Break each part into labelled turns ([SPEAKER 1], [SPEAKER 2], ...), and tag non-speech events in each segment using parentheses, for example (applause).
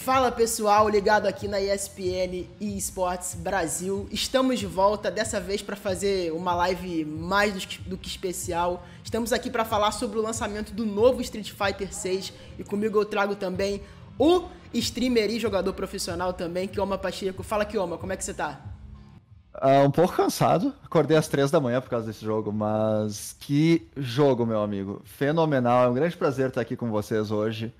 [SPEAKER 1] Fala pessoal, ligado aqui na ESPN e Esportes Brasil. Estamos de volta, dessa vez para fazer uma live mais do que especial. Estamos aqui para falar sobre o lançamento do novo Street Fighter 6 e comigo eu trago também o streamer e jogador profissional também, Kioma Pacheco. Fala Kioma, como é que você tá?
[SPEAKER 2] Uh,
[SPEAKER 3] um pouco cansado, acordei às três da manhã por causa desse jogo, mas que jogo, meu amigo. Fenomenal, é um grande prazer estar aqui com vocês hoje.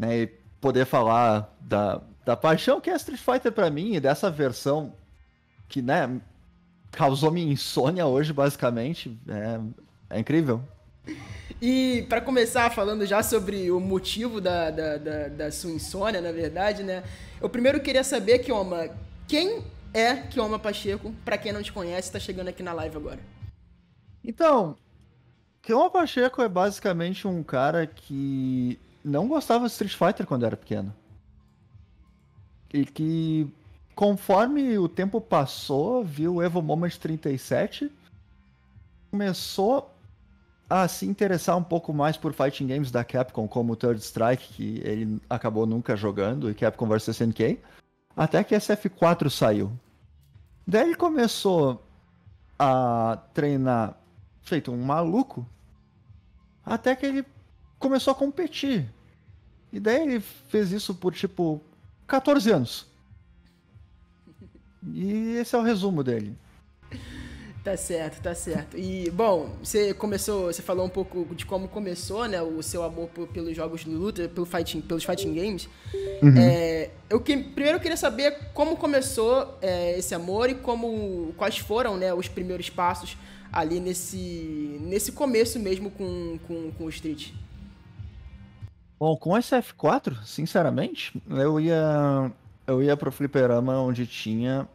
[SPEAKER 3] Né, e poder falar da, da paixão que é Street Fighter para mim e dessa versão que, né, causou minha insônia hoje, basicamente. É, é incrível.
[SPEAKER 1] E para começar falando já sobre o motivo da, da, da, da, sua insônia, na verdade, né? Eu primeiro queria saber, Kioma, quem é Kioma Pacheco? Para quem não te conhece, tá chegando aqui na live agora.
[SPEAKER 3] Então, Kioma Pacheco é basicamente um cara que não gostava de Street Fighter quando era pequeno. E que conforme o tempo passou, viu o Evo Moment 37, começou a se interessar um pouco mais por fighting games da Capcom, como Third Strike, que ele acabou nunca jogando, e Capcom vs SNK, até que SF4 saiu. Daí ele começou a treinar feito um maluco, até que ele começou a competir. E daí ele fez isso por tipo 14 anos. E esse é o resumo dele.
[SPEAKER 1] Tá certo, tá certo. E, bom, você começou, você falou um pouco de como começou, né, o seu amor por, pelos jogos de luta, pelo fighting, pelos fighting games. Uhum. É, eu que, primeiro eu queria saber como começou é, esse amor e como, quais foram, né, os primeiros passos ali nesse, nesse começo mesmo com, com, com o Street.
[SPEAKER 3] Bom, com essa F4, sinceramente, eu ia eu ia pro fliperama onde tinha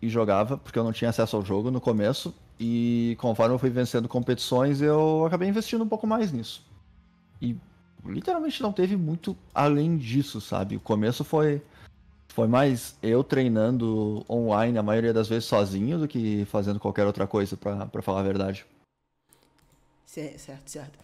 [SPEAKER 3] e jogava, porque eu não tinha acesso ao jogo no começo, e conforme eu fui vencendo competições, eu acabei investindo um pouco mais nisso. E literalmente não teve muito além disso, sabe? O começo foi foi mais eu treinando online a maioria das vezes sozinho do que fazendo qualquer outra coisa, para falar a verdade.
[SPEAKER 1] Certo, certo.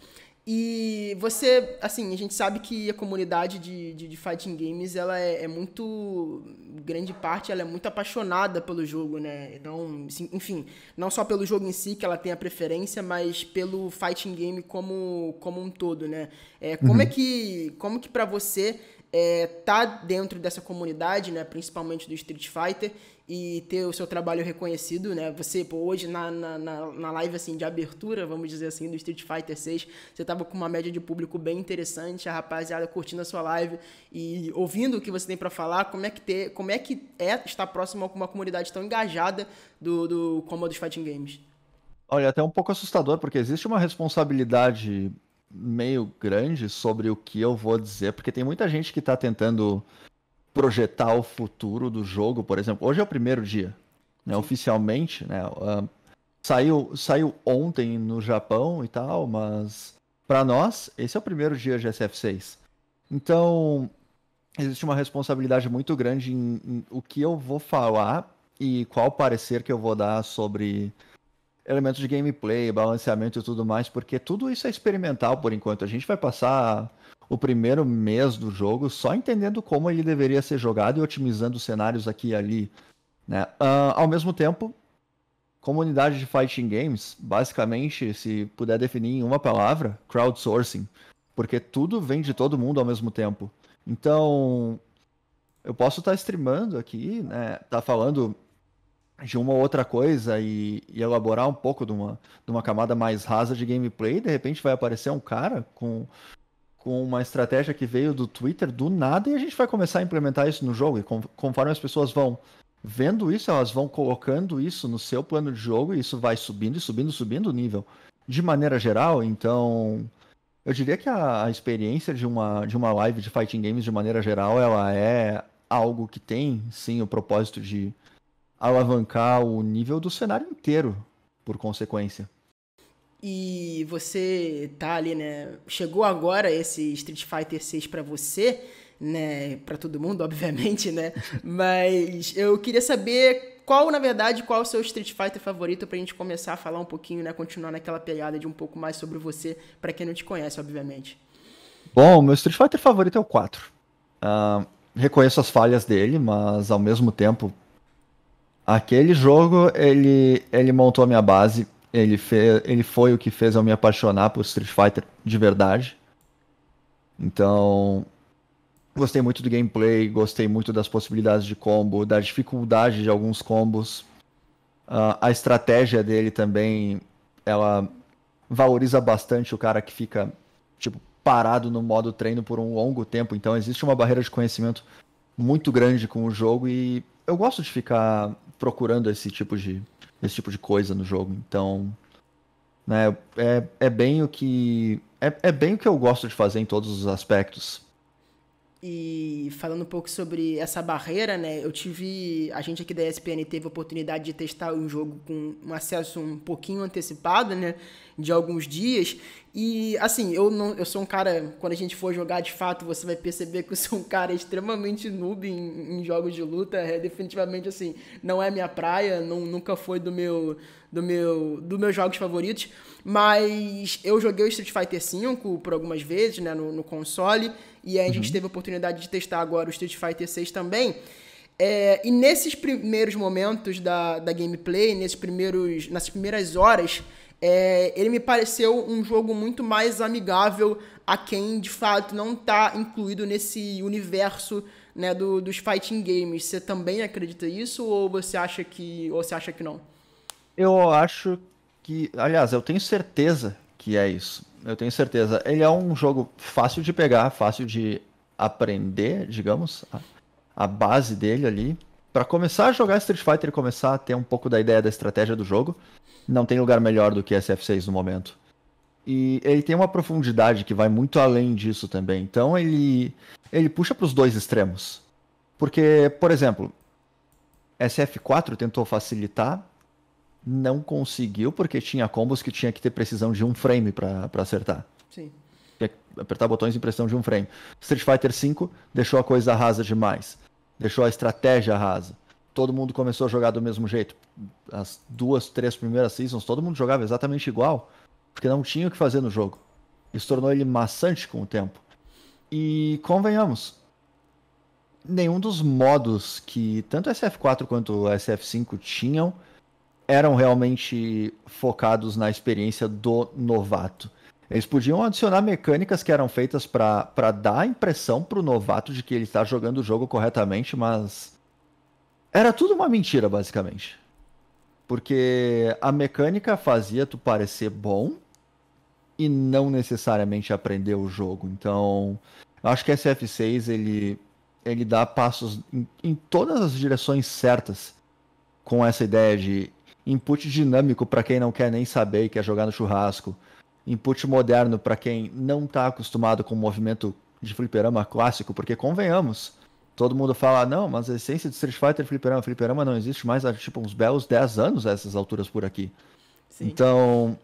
[SPEAKER 1] E você, assim, a gente sabe que a comunidade de, de, de fighting games, ela é, é, muito, grande parte, ela é muito apaixonada pelo jogo, né? Então, enfim, não só pelo jogo em si, que ela tem a preferência, mas pelo fighting game como, como um todo, né? É, como uhum. é que, como que para você é, tá dentro dessa comunidade, né? Principalmente do Street Fighter e ter o seu trabalho reconhecido, né? Você, pô, hoje na, na, na, live assim de abertura, vamos dizer assim, do Street Fighter 6, você tava com uma média de público bem interessante, a rapaziada curtindo a sua live e ouvindo o que você tem para falar, como é que ter, como é que é estar próximo a uma comunidade tão engajada do, do como dos fighting games?
[SPEAKER 3] Olha, é até um pouco assustador, porque existe uma responsabilidade meio grande sobre o que eu vou dizer, porque tem muita gente que está tentando projetar o futuro do jogo, por exemplo. Hoje é o primeiro dia, né, oficialmente, né? Uh, saiu, saiu ontem no Japão e tal, mas para nós, esse é o primeiro dia de SF6. Então, existe uma responsabilidade muito grande em, em o que eu vou falar e qual parecer que eu vou dar sobre elementos de gameplay, balanceamento e tudo mais, porque tudo isso é experimental por enquanto. A gente vai passar o primeiro mês do jogo só entendendo como ele deveria ser jogado e otimizando os cenários aqui e ali. Né? Uh, ao mesmo tempo, comunidade de fighting games, basicamente, se puder definir em uma palavra, crowdsourcing. Porque tudo vem de todo mundo ao mesmo tempo. Então, eu posso estar tá streamando aqui, né? Tá falando de uma ou outra coisa e, e, elaborar um pouco de uma, de uma camada mais rasa de gameplay, de repente vai aparecer um cara com com uma estratégia que veio do Twitter do nada e a gente vai começar a implementar isso no jogo. E conforme as pessoas vão vendo isso, elas vão colocando isso no seu plano de jogo e isso vai subindo e subindo, subindo o nível. De maneira geral, então. Eu diria que a, a experiência de uma, de uma live de fighting games, de maneira geral, ela é algo que tem, sim, o propósito de alavancar o nível do cenário inteiro, por consequência
[SPEAKER 1] e você tá ali, né? Chegou agora esse Street Fighter 6 para você, né? Para todo mundo, obviamente, né? (laughs) Mas eu queria saber qual, na verdade, qual o seu Street Fighter favorito pra gente começar a falar um pouquinho, né? Continuar naquela pegada de um pouco mais sobre você, para quem não te conhece, obviamente.
[SPEAKER 3] Bom, meu Street Fighter favorito é o 4. Uh, ah, reconheço as falhas dele, mas ao mesmo tempo, aquele jogo ele, ele montou a minha base ele, fez, ele foi o que fez eu me apaixonar por Street Fighter de verdade. Então, gostei muito do gameplay, gostei muito das possibilidades de combo, da dificuldade de alguns combos. Uh, a estratégia dele também, ela valoriza bastante o cara que fica, tipo, parado no modo treino por um longo tempo. Então, existe uma barreira de conhecimento muito grande com o jogo e eu gosto de ficar procurando esse tipo de, esse tipo de coisa no jogo. Então, né, é, é bem o que é, é bem o que eu gosto de fazer em todos os aspectos.
[SPEAKER 1] E falando um pouco sobre essa barreira, né? Eu tive. A gente aqui da ESPN teve a oportunidade de testar um jogo com um acesso um pouquinho antecipado, né? De alguns dias. E assim, eu não. Eu sou um cara. Quando a gente for jogar de fato, você vai perceber que eu sou um cara extremamente noob em, em jogos de luta. É, definitivamente assim, não é minha praia, não, nunca foi do meu. Do meu. Dos meus jogos favoritos. Mas eu joguei o Street Fighter V por algumas vezes, né? no, no console. E aí a gente uhum. teve a oportunidade de testar agora o Street Fighter 6 também. É, e nesses primeiros momentos da, da gameplay, nesses primeiros, nessas primeiras horas, é, ele me pareceu um jogo muito mais amigável a quem de fato não está incluído nesse universo né, do, dos fighting games. Você também acredita isso ou você acha que ou você acha que não?
[SPEAKER 3] Eu acho que, aliás, eu tenho certeza que é isso eu tenho certeza. Ele é um jogo fácil de pegar, fácil de aprender, digamos, a, a base dele ali. Para começar a jogar Street Fighter e começar a ter um pouco da ideia da estratégia do jogo, não tem lugar melhor do que SF6 no momento. E ele tem uma profundidade que vai muito além disso também. Então ele ele puxa para os dois extremos. Porque, por exemplo, SF4 tentou facilitar não conseguiu porque tinha combos que tinha que ter precisão de um frame para acertar. Sim. Apertar botões em pressão de um frame. Street Fighter V deixou a coisa rasa demais. Deixou a estratégia rasa. Todo mundo começou a jogar do mesmo jeito. As duas, três primeiras seasons, todo mundo jogava exatamente igual. Porque não tinha o que fazer no jogo. Isso tornou ele maçante com o tempo. E convenhamos, nenhum dos modos que tanto SF4 quanto SF5 tinham eram realmente focados na experiência do novato. Eles podiam adicionar mecânicas que eram feitas para dar a impressão para o novato de que ele está jogando o jogo corretamente, mas. Era tudo uma mentira, basicamente. Porque a mecânica fazia tu parecer bom e não necessariamente aprender o jogo. Então, acho que SF6 ele, ele dá passos em, em todas as direções certas com essa ideia de Input dinâmico para quem não quer nem saber e quer jogar no churrasco. Input moderno para quem não está acostumado com o movimento de fliperama clássico, porque convenhamos, todo mundo fala, não, mas a essência de Street Fighter é fliperama. Fliperama não existe mais há tipo uns belos 10 anos a essas alturas por aqui. Sim. Então,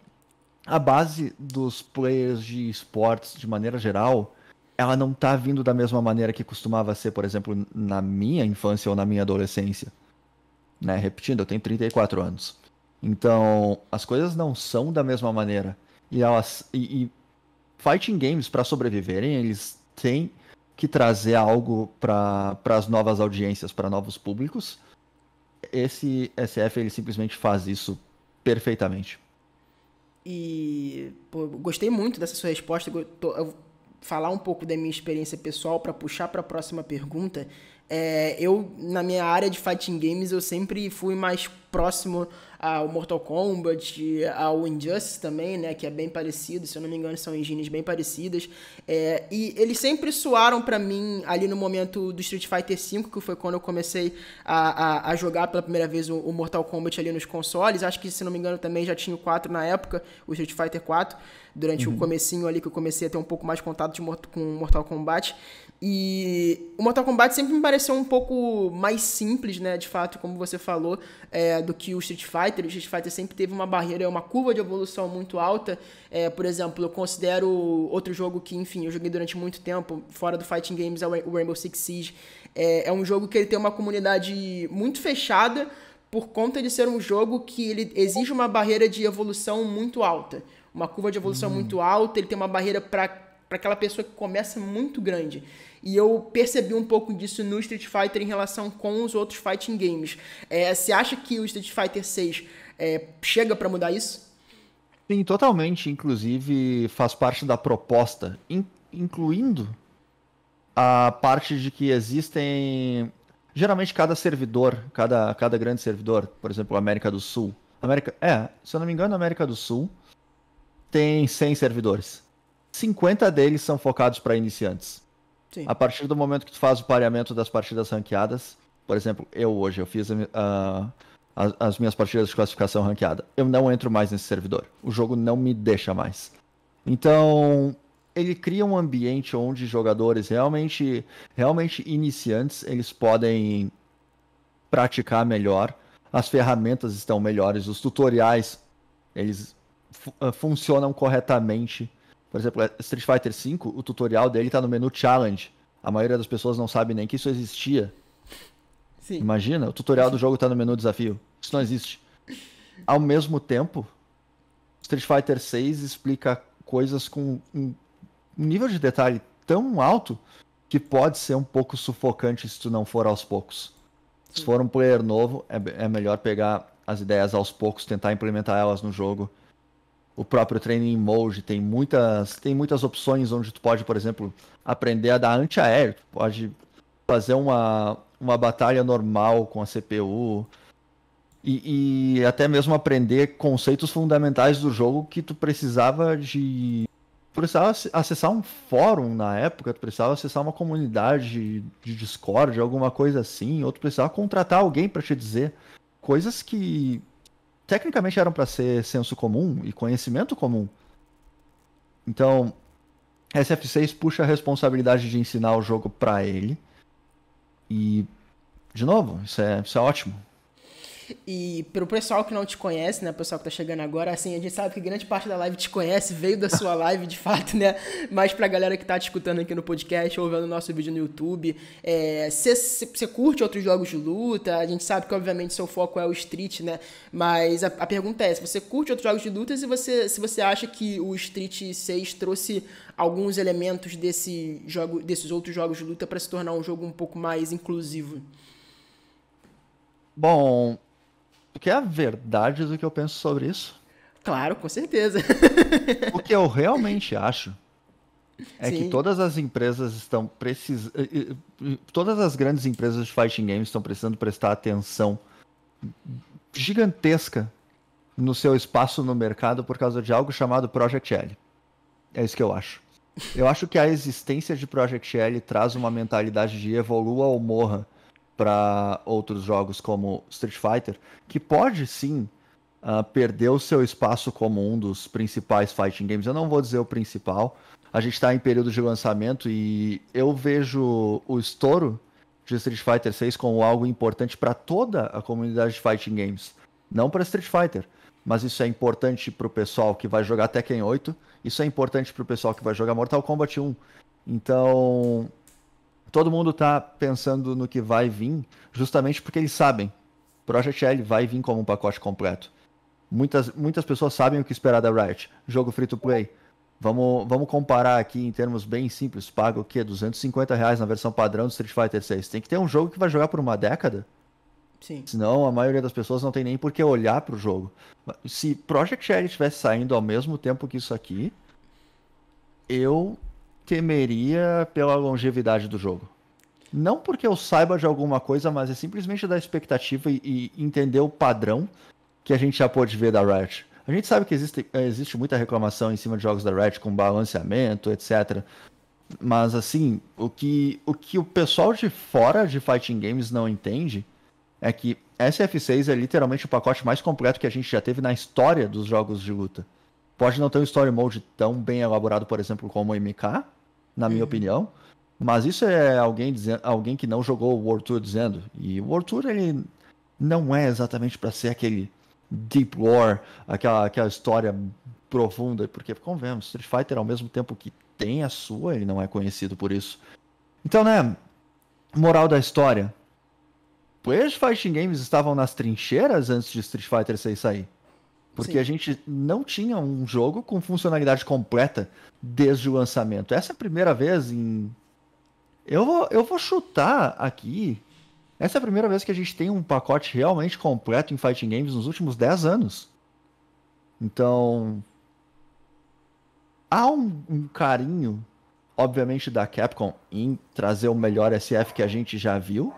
[SPEAKER 3] a base dos players de esportes de maneira geral, ela não está vindo da mesma maneira que costumava ser, por exemplo, na minha infância ou na minha adolescência. Né? Repetindo, eu tenho 34 anos. Então, as coisas não são da mesma maneira. E, elas, e, e fighting games, para sobreviverem, eles têm que trazer algo para as novas audiências, para novos públicos. Esse SF ele simplesmente faz isso perfeitamente.
[SPEAKER 1] E pô, gostei muito dessa sua resposta. Eu tô, eu falar um pouco da minha experiência pessoal para puxar para a próxima pergunta, é, eu, na minha área de fighting games, eu sempre fui mais próximo ao Mortal Kombat, ao Injustice também, né? Que é bem parecido, se eu não me engano, são engines bem parecidas. É, e eles sempre soaram para mim ali no momento do Street Fighter V, que foi quando eu comecei a, a, a jogar pela primeira vez o, o, Mortal Kombat ali nos consoles. Acho que, se não me engano, também já tinha o 4 na época, o Street Fighter 4 durante uhum. o comecinho ali que eu comecei a ter um pouco mais de contato de, com Mortal Kombat. E o Mortal Kombat sempre me pareceu um pouco mais simples, né? De fato, como você falou, é, do que o Street Fighter. O Street Fighter sempre teve uma barreira, uma curva de evolução muito alta. É, por exemplo, eu considero outro jogo que, enfim, eu joguei durante muito tempo, fora do Fighting Games, é o Rainbow Six Siege. É, é um jogo que ele tem uma comunidade muito fechada por conta de ser um jogo que ele exige uma barreira de evolução muito alta uma curva de evolução hum. muito alta, ele tem uma barreira para para aquela pessoa que começa muito grande. E eu percebi um pouco disso no Street Fighter em relação com os outros fighting games. É, você acha que o Street Fighter 6 é, chega para mudar isso?
[SPEAKER 3] Sim, totalmente. Inclusive, faz parte da proposta, in incluindo a parte de que existem. Geralmente, cada servidor, cada, cada grande servidor, por exemplo, América do Sul. América, é, se eu não me engano, América do Sul tem 100 servidores. 50 deles são focados para iniciantes. Sim. A partir do momento que tu faz o pareamento das partidas ranqueadas, por exemplo, eu hoje, eu fiz a, a, as minhas partidas de classificação ranqueada. Eu não entro mais nesse servidor. O jogo não me deixa mais. Então, ele cria um ambiente onde jogadores realmente, realmente iniciantes, eles podem praticar melhor, as ferramentas estão melhores, os tutoriais eles ah, funcionam corretamente. Por exemplo, é, Street Fighter V, o tutorial dele tá no menu Challenge. A maioria das pessoas não sabe nem que isso existia. Sim. Imagina, o tutorial do jogo tá no menu desafio. Isso não existe. Ao mesmo tempo, Street Fighter VI explica coisas com um nível de detalhe tão alto que pode ser um pouco sufocante se tu não for aos poucos. Sim. Se for um player novo, é, é melhor pegar as ideias aos poucos, tentar implementar elas no jogo o próprio Training Mode tem muitas, tem muitas opções onde tu pode, por exemplo, aprender a dar antiaéreo, tu pode fazer uma, uma batalha normal com a CPU e, e até mesmo aprender conceitos fundamentais do jogo que tu precisava de tu precisava acessar um fórum na época, tu precisava acessar uma comunidade de Discord, alguma coisa assim, ou tu precisava contratar alguém para te dizer coisas que tecnicamente eram para ser senso comum e conhecimento comum. Então, SF6 puxa a responsabilidade de ensinar o jogo para ele. E, de novo, isso é, isso é ótimo.
[SPEAKER 1] E pro pessoal que não te conhece, né, pessoal que tá chegando agora, assim, a gente sabe que grande parte da live te conhece, veio da sua (laughs) live de fato, né? Mas pra galera que tá te escutando aqui no podcast ou vendo nosso vídeo no YouTube, você é, curte outros jogos de luta? A gente sabe que, obviamente, seu foco é o Street, né? Mas a, a pergunta é: se você curte outros jogos de luta e você, se você acha que o Street 6 trouxe alguns elementos desse jogo, desses outros jogos de luta para se tornar um jogo um pouco mais inclusivo?
[SPEAKER 3] Bom, Tu quer é a verdade do que eu penso sobre isso?
[SPEAKER 1] Claro, com certeza.
[SPEAKER 3] o que eu realmente acho é Sim. que todas as empresas estão precisando. Eh, eh, todas as grandes empresas de fighting games estão precisando prestar atenção gigantesca no seu espaço no mercado por causa de algo chamado Project L. É isso que eu acho. Eu acho que a existência de Project L traz uma mentalidade de evolua ou morra para outros jogos como Street Fighter, que pode sim uh, perder o seu espaço como um dos principais fighting games. Eu não vou dizer o principal. A gente está em período de lançamento e eu vejo o estouro de Street Fighter 6 como algo importante para toda a comunidade de fighting games, não para Street Fighter. Mas isso é importante para o pessoal que vai jogar Tekken 8, isso é importante para o pessoal que vai jogar Mortal Kombat 1. Então, todo mundo está pensando no que vai vir, justamente porque eles sabem. Project L vai vir como um pacote completo. Muitas, muitas pessoas sabem o que esperar da Riot. Jogo free to play. Vamos, vamos comparar aqui em termos bem simples. Paga o quê? 250 reais na versão padrão do Street Fighter 6. Tem que ter um jogo que vai jogar por uma década. Sim. Senão a maioria das pessoas não tem nem por que olhar para o jogo. Se Project L estivesse saindo ao mesmo tempo que isso aqui, eu temeria pela longevidade do jogo. Não porque eu saiba de alguma coisa, mas é simplesmente da expectativa e, e entender o padrão que a gente já pôde ver da Riot. A gente sabe que existe, eh, existe muita reclamação em cima de jogos da Riot com balanceamento, etc. Mas assim, o que, o que o pessoal de fora de fighting games não entende é que SF6 é literalmente o pacote mais completo que a gente já teve na história dos jogos de luta. Pode não ter um story mode tão bem elaborado, por exemplo, como o MK, na minha uhum. opinião. Mas isso é alguém, dizendo, alguém que não jogou o World Tour dizendo. E o World Tour, ele não é exatamente para ser aquele deep lore, aquela, aquela história profunda, porque, convenhamos, Street Fighter, ao mesmo tempo que tem a sua, ele não é conhecido por isso. Então, né, moral da história. Players Fighting Games estavam nas trincheiras antes de Street Fighter 6 sair. Porque Sim. a gente não tinha um jogo com funcionalidade completa desde o lançamento. Essa é a primeira vez em. Eu vou, eu vou chutar aqui. Essa é a primeira vez que a gente tem um pacote realmente completo em fighting games nos últimos 10 anos. Então. Há um, um carinho, obviamente, da Capcom em trazer o melhor SF que a gente já viu,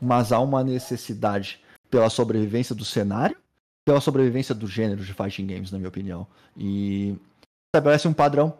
[SPEAKER 3] mas há uma necessidade pela sobrevivência do cenário pela sobrevivência do gênero de fighting games, na minha opinião. E estabelece um padrão.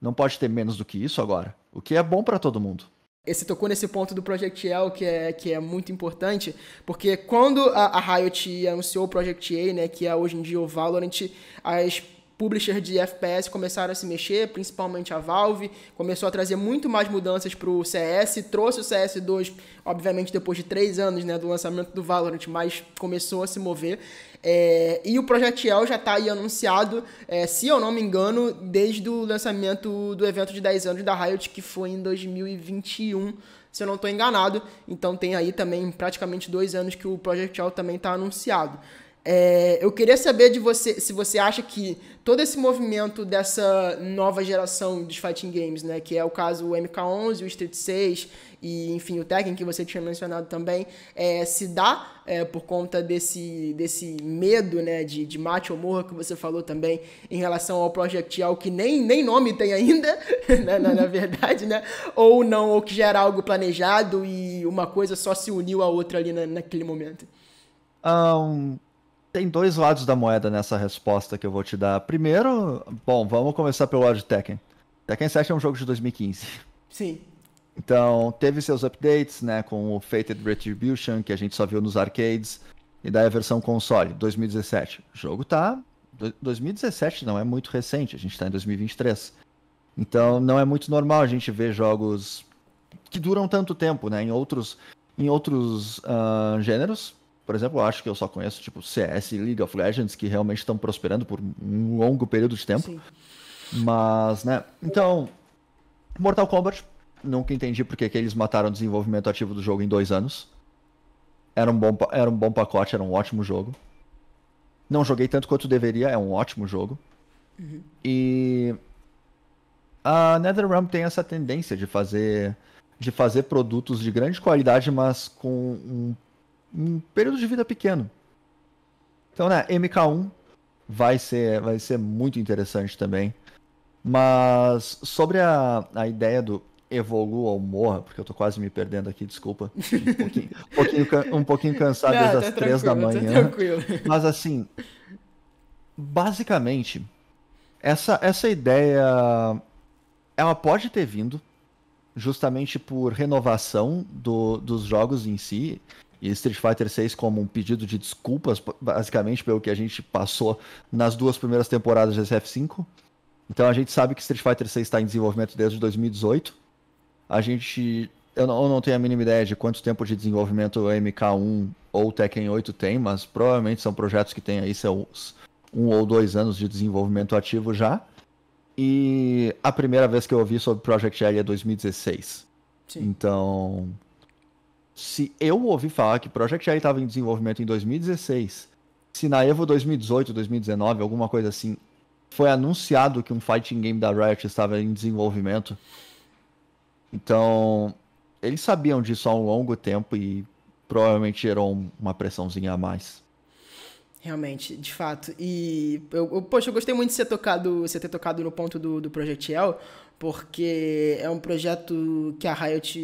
[SPEAKER 3] Não pode ter menos do que isso agora. O que é bom para todo mundo.
[SPEAKER 1] Você tocou nesse ponto do Project L, que é, que é muito importante, porque quando a, a Riot anunciou o Project A, né, que é hoje em dia o Valorant, as Publisher de FPS começaram a se mexer, principalmente a Valve, começou a trazer muito mais mudanças para o CS, trouxe o CS2, obviamente depois de três anos né, do lançamento do Valorant, mas começou a se mover. É, e o Project L já está aí anunciado, é, se eu não me engano, desde o lançamento do evento de 10 anos da Riot, que foi em 2021 se eu não estou enganado. Então tem aí também praticamente dois anos que o Project L também está anunciado. É, eu queria saber de você se você acha que todo esse movimento dessa nova geração dos fighting games, né, que é o caso o MK11, o Street 6 e enfim o Tekken que você tinha mencionado também, é, se dá é, por conta desse, desse medo, né, de, de mate ou morra que você falou também em relação ao projectil que nem, nem nome tem ainda, (laughs) na, né, na, na verdade, né, ou não, ou que já era algo planejado e uma coisa só se uniu à outra ali na, naquele momento.
[SPEAKER 3] Ah, um, tem dois lados da moeda nessa resposta que eu vou te dar. Primeiro, bom, vamos começar pelo lado de Tekken. Tekken 7 é um jogo de 2015. Sim. Então, teve seus updates, né, com o Fated Retribution, que a gente só viu nos arcades, e daí a versão console, 2017. O jogo tá... 2017 não é muito recente, a gente tá em 2023. Então, não é muito normal a gente ver jogos que duram tanto tempo, né, em outros, em outros uh, gêneros, por exemplo, eu acho que eu só conheço tipo CS e League of Legends que realmente estão prosperando por um longo período de tempo. Sim. Mas, né? Então, Mortal Kombat, nunca entendi porque que eles mataram o desenvolvimento ativo do jogo em dois anos. Era um bom, era um bom pacote, era um ótimo jogo. Não joguei tanto quanto deveria, é um ótimo jogo. Uhum. E a NetherRealm tem essa tendência de fazer de fazer produtos de grande qualidade, mas com um um período de vida pequeno. Então, né, MK1 vai ser, vai ser muito interessante também. Mas sobre a, a ideia do evolua ou morra, porque eu tô quase me perdendo aqui, desculpa. Um pouquinho, um pouquinho, um pouquinho cansado Não, desde tá as três da tá manhã. Tá mas assim, basicamente, essa, essa ideia ela pode ter vindo justamente por renovação do, dos jogos em si e Street Fighter 6 como um pedido de desculpas, basicamente, pelo que a gente passou nas duas primeiras temporadas de SF5. Então a gente sabe que Street Fighter 6 está em desenvolvimento desde 2018. A gente. Eu não, eu não, tenho a mínima ideia de quanto tempo de desenvolvimento o MK1 ou o Tekken 8 tem, mas provavelmente são projetos que têm aí seus um ou dois anos de desenvolvimento ativo já. E a primeira vez que eu ouvi sobre Project L é 2016. Sim. Então se eu ouvi falar que Project AI estava em desenvolvimento em 2016, se na Evo 2018, 2019, alguma coisa assim, foi anunciado que um fighting game da Riot estava em desenvolvimento. Então, eles sabiam disso há um longo tempo e provavelmente gerou uma pressãozinha a mais.
[SPEAKER 1] Realmente, de fato. E, eu, eu, poxa, eu gostei muito de ser tocado, você ter tocado no ponto do, do Project L, porque é um projeto que a Riot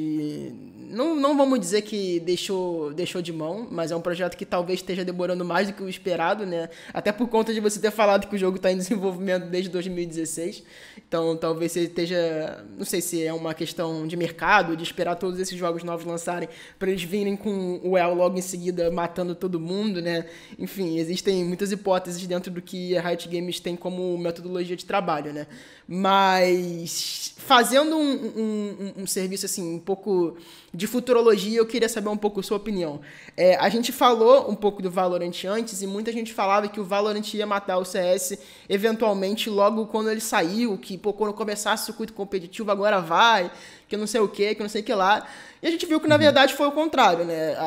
[SPEAKER 1] não, não vamos dizer que deixou, deixou de mão, mas é um projeto que talvez esteja demorando mais do que o esperado, né? Até por conta de você ter falado que o jogo está em (laughs) desenvolvimento desde 2016. Então talvez você esteja. Não sei se é uma questão de mercado, de esperar todos esses jogos novos lançarem para eles virem com o El logo em seguida matando todo mundo, né? Enfim, existem muitas hipóteses dentro do que a Riot Games tem como metodologia de trabalho, né? Mas fazendo um, um, um, um serviço assim, um pouco de futurologia, eu queria saber um pouco sua opinião. É, a gente falou um pouco do Valorant antes e muita gente falava que o Valorant ia matar o CS eventualmente logo quando ele saiu, que pô, quando começasse o circuito competitivo agora vai, que não sei o que, que não sei o que lá. E a gente viu que na uhum. verdade foi o contrário, né? A,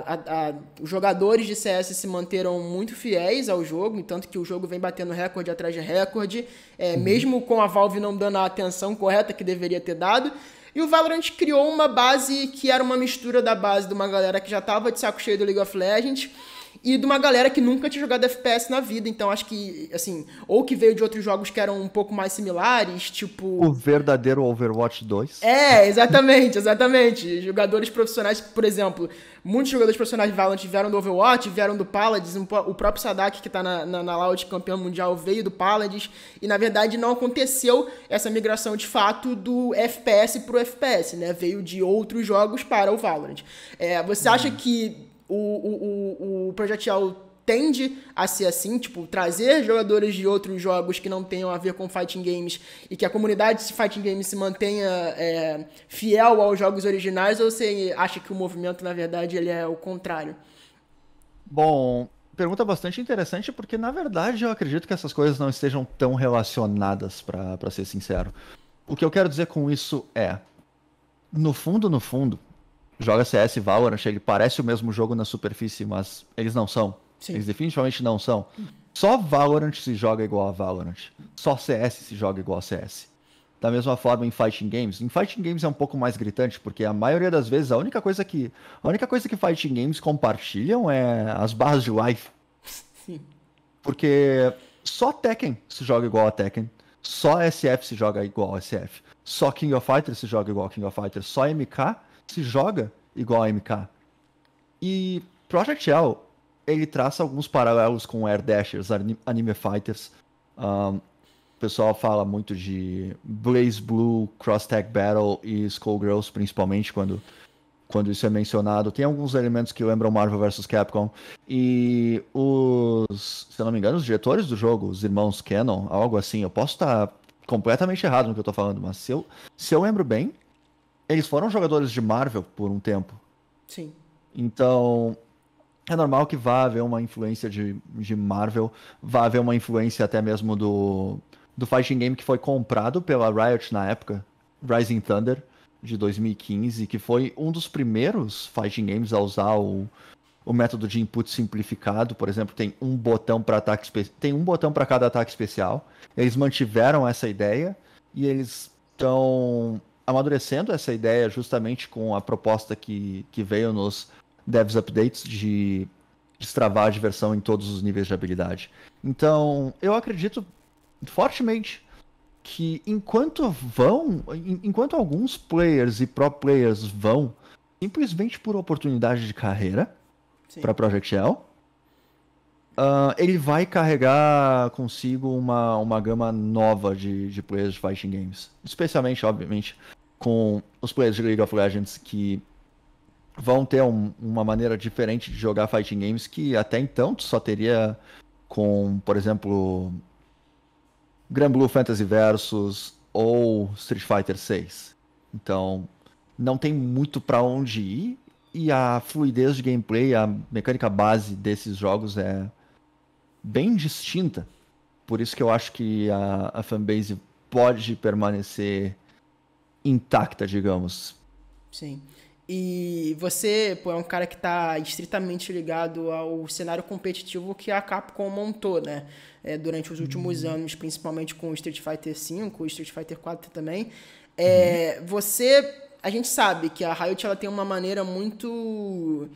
[SPEAKER 1] a, a, os jogadores de CS se manteram muito fiéis ao jogo, tanto que o jogo vem batendo recorde atrás de recorde, é, uhum. mesmo com a Valve não dando a atenção correta que deveria ter dado. E o Valorant criou uma base que era uma mistura da base de uma galera que já tava de saco cheio do League of Legends e de uma galera que nunca tinha jogado FPS na vida. Então acho que, assim, ou que veio de outros jogos que eram um pouco mais similares, tipo. O
[SPEAKER 3] verdadeiro Overwatch 2.
[SPEAKER 1] É, exatamente, exatamente. jogadores profissionais, por exemplo, muitos jogadores profissionais de Valorant vieram do Overwatch, vieram do Paladins, o próprio Sadak, que tá na, na, na Loud campeão mundial, veio do Paladins, e na verdade não aconteceu essa migração de fato do FPS pro FPS, né? Veio de outros jogos para o Valorant. É, você acha uhum. que o, o, o, Project All tende a ser assim, tipo, trazer jogadores de outros jogos que não tenham a ver com fighting games e que a comunidade de fighting games se mantenha é, fiel aos jogos originais, ou você acha que o movimento, na verdade, ele é o contrário?
[SPEAKER 3] Bom, pergunta bastante interessante, porque, na verdade, eu acredito que essas coisas não estejam tão relacionadas, para ser sincero. O que eu quero dizer com isso é, no fundo, no fundo, joga CS e Valorant, ele parece o mesmo jogo na superfície, mas eles não são. Sim. Eles definitivamente não são. Só Valorant se joga igual a Valorant. Só CS se joga igual a CS. Da mesma forma em fighting games. Em fighting games é um pouco mais gritante, porque a maioria das vezes a única coisa que a única coisa que fighting games compartilham é as barras de life. Sim. Porque só Tekken se joga igual a Tekken. Só SF se joga igual a SF. Só King of Fighters se joga igual a King of Fighters. Só MK se joga igual a MK. E Project L, ele traça alguns paralelos com Air Dashers, Anime Fighters. Um, o pessoal fala muito de Blaze Blue, Cross Tag Battle e Skullgirls, principalmente quando, quando isso é mencionado. Tem alguns elementos que lembram Marvel vs Capcom. E os, se não me engano, os diretores do jogo, os irmãos Canon, algo assim, eu posso estar completamente errado no que eu estou falando, mas se eu, se eu lembro bem, eles foram jogadores de Marvel por um tempo. Sim. Então, é normal que vá haver uma influência de, de Marvel, vá haver uma influência até mesmo do, do fighting game que foi comprado pela Riot na época, Rising Thunder, de 2015, que foi um dos primeiros fighting games a usar o, o método de input simplificado. Por exemplo, tem um botão para ataque tem um botão para cada ataque especial. Eles mantiveram essa ideia e eles estão amadurecendo essa ideia justamente com a proposta que, que veio nos devs updates de destravar a diversão em todos os níveis de habilidade. Então, eu acredito fortemente que enquanto vão, enquanto alguns players e pro players vão simplesmente por oportunidade de carreira para Project L, uh, ah, ele vai carregar consigo uma, uma gama nova de, de players de fighting games, especialmente, obviamente, com os players de League of Legends que vão ter um, uma maneira diferente de jogar fighting games que até então tu só teria com, por exemplo, Grand Blue Fantasy Versus ou Street Fighter 6. Então, não tem muito para onde ir e a fluidez de gameplay, a mecânica base desses jogos é bem distinta. Por isso que eu acho que a, a fanbase pode permanecer intacta, digamos.
[SPEAKER 1] Sim. E você pô, é um cara que está estritamente ligado ao cenário competitivo que a Capcom montou, né? É, durante os últimos uhum. anos, principalmente com o Street Fighter V, o Street Fighter IV também. É, uhum. Você, a gente sabe que a Riot ela tem uma maneira muito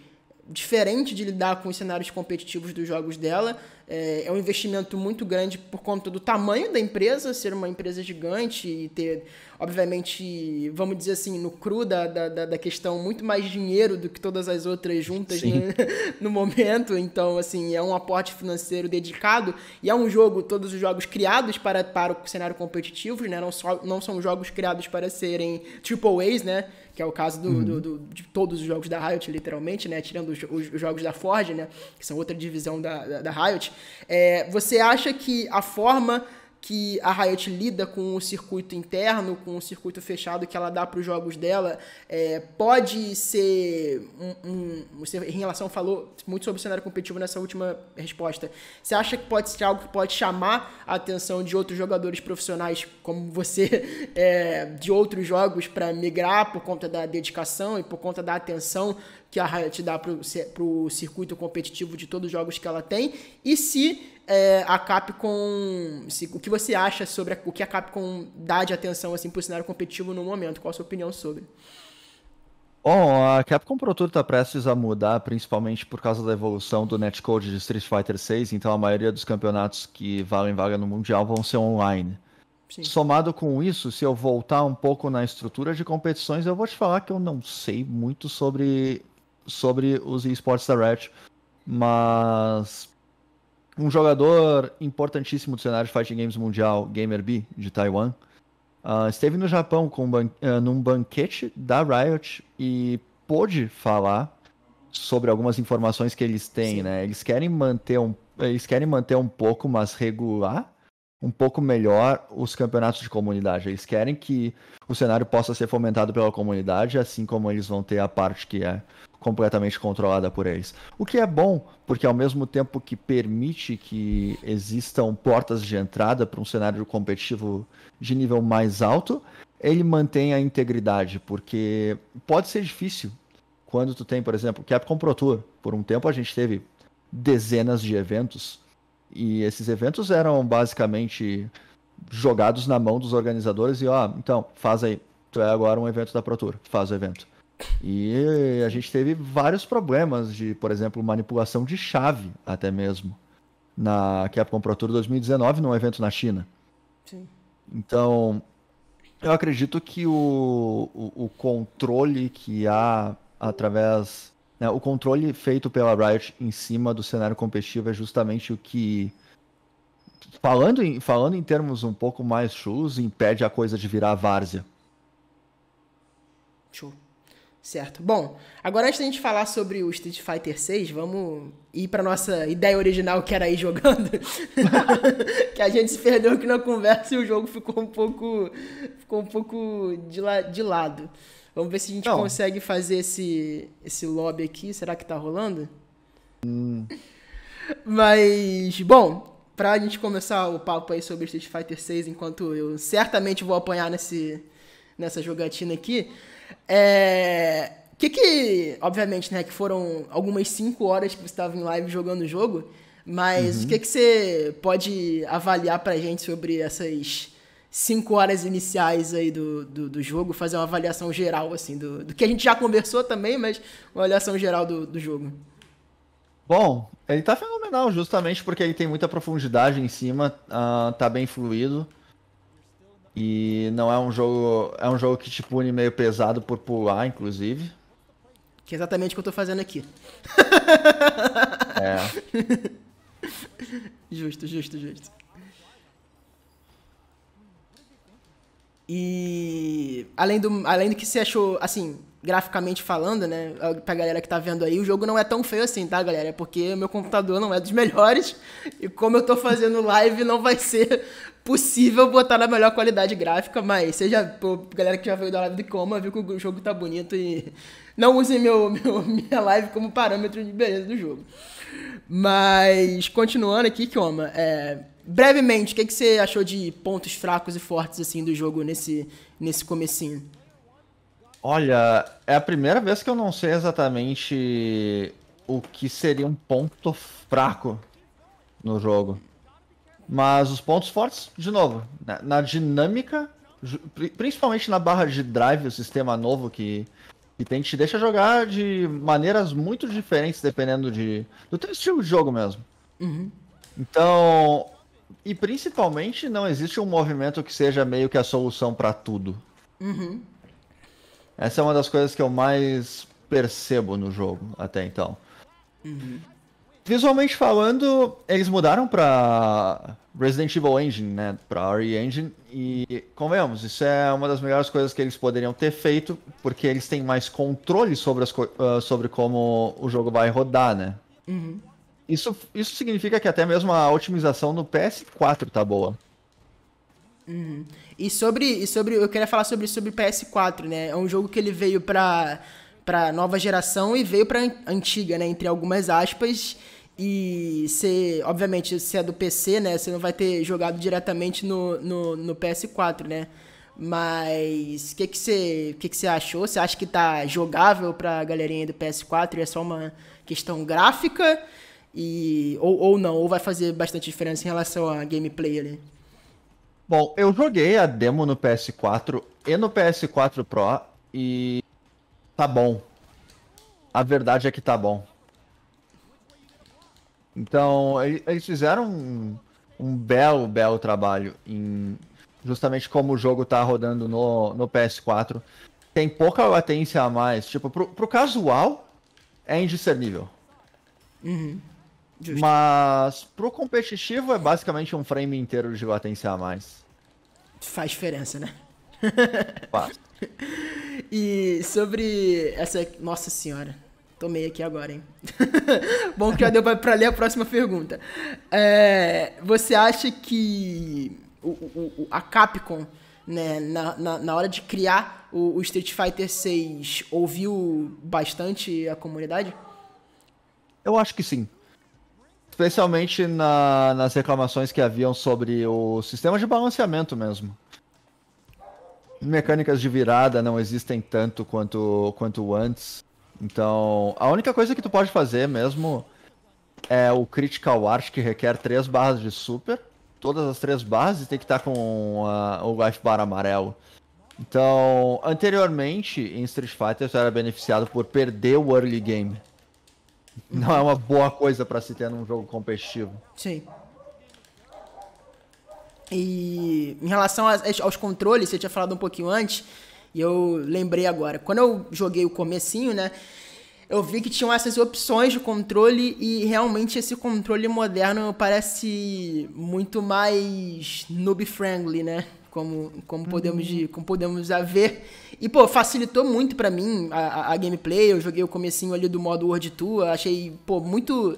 [SPEAKER 1] diferente de lidar com os cenários competitivos dos jogos dela. É, é, um investimento muito grande por conta do tamanho da empresa, ser uma empresa gigante e ter, obviamente, vamos dizer assim, no cru da, da, da questão, muito mais dinheiro do que todas as outras juntas né? (laughs) no momento. Então, assim, é um aporte financeiro dedicado e é um jogo, todos os jogos criados para, para o cenário competitivo, né? Não, só, não são jogos criados para serem triple A's, né? que é o caso do, uhum. do, do, de todos os jogos da Riot, literalmente, né? Tirando os, os, jogos da Forge, né? Que são outra divisão da, da, da Riot. É, você acha que a forma que a Riot lida com o circuito interno, com o circuito fechado que ela dá para os jogos dela, é, pode ser um, um, Você, em relação, falou muito sobre o cenário competitivo nessa última resposta. Você acha que pode ser algo que pode chamar a atenção de outros jogadores profissionais como você, (laughs) é, de outros jogos, para migrar por conta da dedicação e por conta da atenção que a Riot dá para o circuito competitivo de todos os jogos que ela tem? E se é, a Capcom. Se, o que você acha sobre a, o que a Capcom dá de atenção assim, para o cenário competitivo no momento? Qual a sua opinião sobre?
[SPEAKER 3] Bom, a Capcom Pro Tour está prestes a mudar, principalmente por causa da evolução do netcode de Street Fighter 6, então a maioria dos campeonatos que valem vaga no Mundial vão ser online. Sim. Somado com isso, se eu voltar um pouco na estrutura de competições, eu vou te falar que eu não sei muito sobre, sobre os esportes da Riot, mas um jogador importantíssimo do cenário de fighting games mundial, Gamer B, de Taiwan, uh, esteve no Japão com ban uh, num banquete da Riot e pôde falar sobre algumas informações que eles têm, Sim. né? Eles querem manter um eles querem manter um pouco, mas regular um pouco melhor os campeonatos de comunidade. Eles querem que o cenário possa ser fomentado pela comunidade, assim como eles vão ter a parte que é completamente controlada por eles. O que é bom, porque ao mesmo tempo que permite que existam portas de entrada para um cenário competitivo de nível mais alto, ele mantém a integridade, porque pode ser difícil quando tu tem, por exemplo, Capcom Pro Tour. Por um tempo a gente teve dezenas de eventos e esses eventos eram basicamente jogados na mão dos organizadores e ó, então, faz aí, tu é agora um evento da Pro Tour, faz o evento e a gente teve vários problemas de, por exemplo, manipulação de chave, até mesmo, na Capcom Pro Tour 2019, num evento na China. Sim. Então, eu acredito que o, o, o controle que há através. Né, o controle feito pela Riot em cima do cenário competitivo é justamente o que. Falando em, falando em termos um pouco mais chulos, impede a coisa de virar várzea.
[SPEAKER 1] Show. Certo. Bom, agora antes da gente falar sobre o Street Fighter 6, vamos ir para nossa ideia original que era ir jogando. (laughs) que a gente se perdeu aqui na conversa e o jogo ficou um pouco ficou um pouco de, la de lado. Vamos ver se a gente Não. consegue fazer esse esse lobby aqui, será que tá rolando? Hum. Mas bom, pra gente começar o papo aí sobre Street Fighter 6, enquanto eu certamente vou apanhar nesse nessa jogatina aqui, é. Que que, obviamente, né, que foram algumas cinco horas que você estava em live jogando o jogo, mas o uhum. que que você pode avaliar pra gente sobre essas cinco horas iniciais aí do, do, do jogo, fazer uma avaliação geral, assim, do, do que a gente já conversou também, mas uma avaliação geral do, do jogo.
[SPEAKER 3] Bom, ele tá fenomenal, justamente porque ele tem muita profundidade em cima, uh, tá bem fluido. E não é um jogo. É um jogo que te pune meio pesado por pular, inclusive.
[SPEAKER 1] Que é exatamente o que eu tô fazendo aqui. É. (laughs) justo, justo, justo. E além do, além do que você achou, assim, graficamente falando, né? Pra galera que tá vendo aí, o jogo não é tão feio assim, tá, galera? É porque meu computador não é dos melhores. (laughs) E como eu tô fazendo live, não vai ser possível botar na melhor qualidade gráfica, mas seja pô, galera que já veio da live de coma, viu que o jogo tá bonito e não usem meu, (laughs) meu, minha live como parâmetro de beleza do jogo. Mas continuando aqui, Kioma, é, brevemente, o que, que você achou de pontos fracos e fortes assim do jogo nesse, nesse comecinho?
[SPEAKER 3] Olha, é a primeira vez que eu não sei exatamente o que seria um ponto fraco no jogo. Mas os pontos fortes, de novo, na, na dinâmica, principalmente na barra de drive, o sistema novo que, que tem, te deixa jogar de maneiras muito diferentes dependendo de, do teu estilo de jogo mesmo. Uhum. Então, e principalmente não existe um movimento que seja meio que a solução para tudo. Uhum. Essa é uma das coisas que eu mais percebo no jogo até então. Uhum. Visualmente falando, eles mudaram pra Resident Evil Engine, né? Pra RE Engine. E, convenhamos, isso é uma das melhores coisas que eles poderiam ter feito, porque eles têm mais controle sobre, as co ah, sobre como o jogo vai rodar, né? Uhum. Isso, isso significa que até mesmo a otimização no PS4 tá boa.
[SPEAKER 1] Uhum. E sobre, e sobre, eu queria falar sobre sobre PS4, né? É um jogo que ele veio para para nova geração e veio para antiga, né? Entre algumas aspas. E você, obviamente, se é do PC, né? Você não vai ter jogado diretamente no, no, no PS4, né? Mas o que, que, você, que, que você achou? Você acha que tá jogável pra galerinha do PS4 e é só uma questão gráfica? E, ou, ou não, ou vai fazer bastante diferença em relação a gameplay ali?
[SPEAKER 3] Bom, eu joguei a demo no PS4 e no PS4 Pro e tá bom. A verdade é que tá bom. Então, eles fizeram um, um belo, belo trabalho em justamente como o jogo tá rodando no, no PS4. Tem pouca latência a mais. Tipo, pro, pro casual, é indiscernível. Uhum. Justo. Mas pro competitivo é basicamente um frame inteiro de latência a mais.
[SPEAKER 1] Faz diferença, né? Faz. (laughs) e sobre essa. Nossa senhora. Tomei aqui agora, hein? (laughs) Bom que já deu para ler a próxima pergunta. É, você acha que o, o, a Capcom, né, na, na, na hora de criar o, o, Street Fighter 6, ouviu bastante a comunidade?
[SPEAKER 3] Eu acho que sim. Especialmente na, nas reclamações que haviam sobre o sistema de balanceamento mesmo mecânicas de virada não existem tanto quanto, quanto antes. Então, a única coisa que tu pode fazer mesmo é o Critical Art, que requer três barras de super. Todas as três barras e tem que estar tá com o life bar amarelo. Então, anteriormente em Street Fighter, tu era beneficiado por perder o early game. Não é uma boa coisa para se ter num jogo competitivo.
[SPEAKER 1] Sim. E em relação aos, aos controles, você tinha falado um pouquinho antes. E eu lembrei agora, quando eu joguei o comecinho, né? Eu vi que tinham essas opções de controle e realmente esse controle moderno parece muito mais noob friendly, né? Como, como podemos uhum. como podemos ver. E pô, facilitou muito para mim a, a, a gameplay. Eu joguei o comecinho ali do modo World Tour, achei pô muito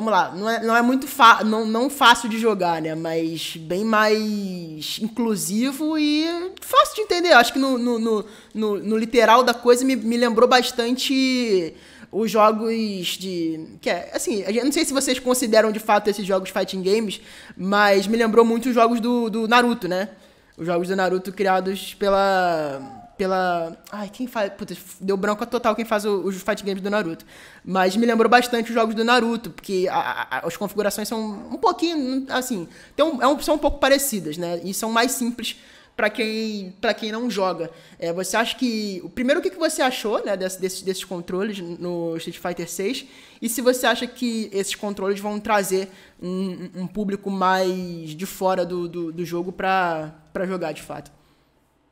[SPEAKER 1] Vamos lá, não é, não é muito não, não fácil de jogar, né? Mas bem mais inclusivo e fácil de entender. Acho que no, no, no, no, no literal da coisa me, me lembrou bastante os jogos de. Que é, assim, eu não sei se vocês consideram de fato esses jogos fighting games, mas me lembrou muito os jogos do, do Naruto, né? Os jogos do Naruto criados pela pela. Ai, quem faz. Puta, deu branco total quem faz os fight games do Naruto. Mas me lembrou bastante os jogos do Naruto, porque a, a, as configurações são um pouquinho. Assim. Tem um, é um, são um pouco parecidas, né? E são mais simples para quem, pra quem não joga. É, você acha que. Primeiro, o que, que você achou né, desse, desses, desses controles no Street Fighter 6? E se você acha que esses controles vão trazer um, um público mais de fora do, do, do jogo para jogar de fato?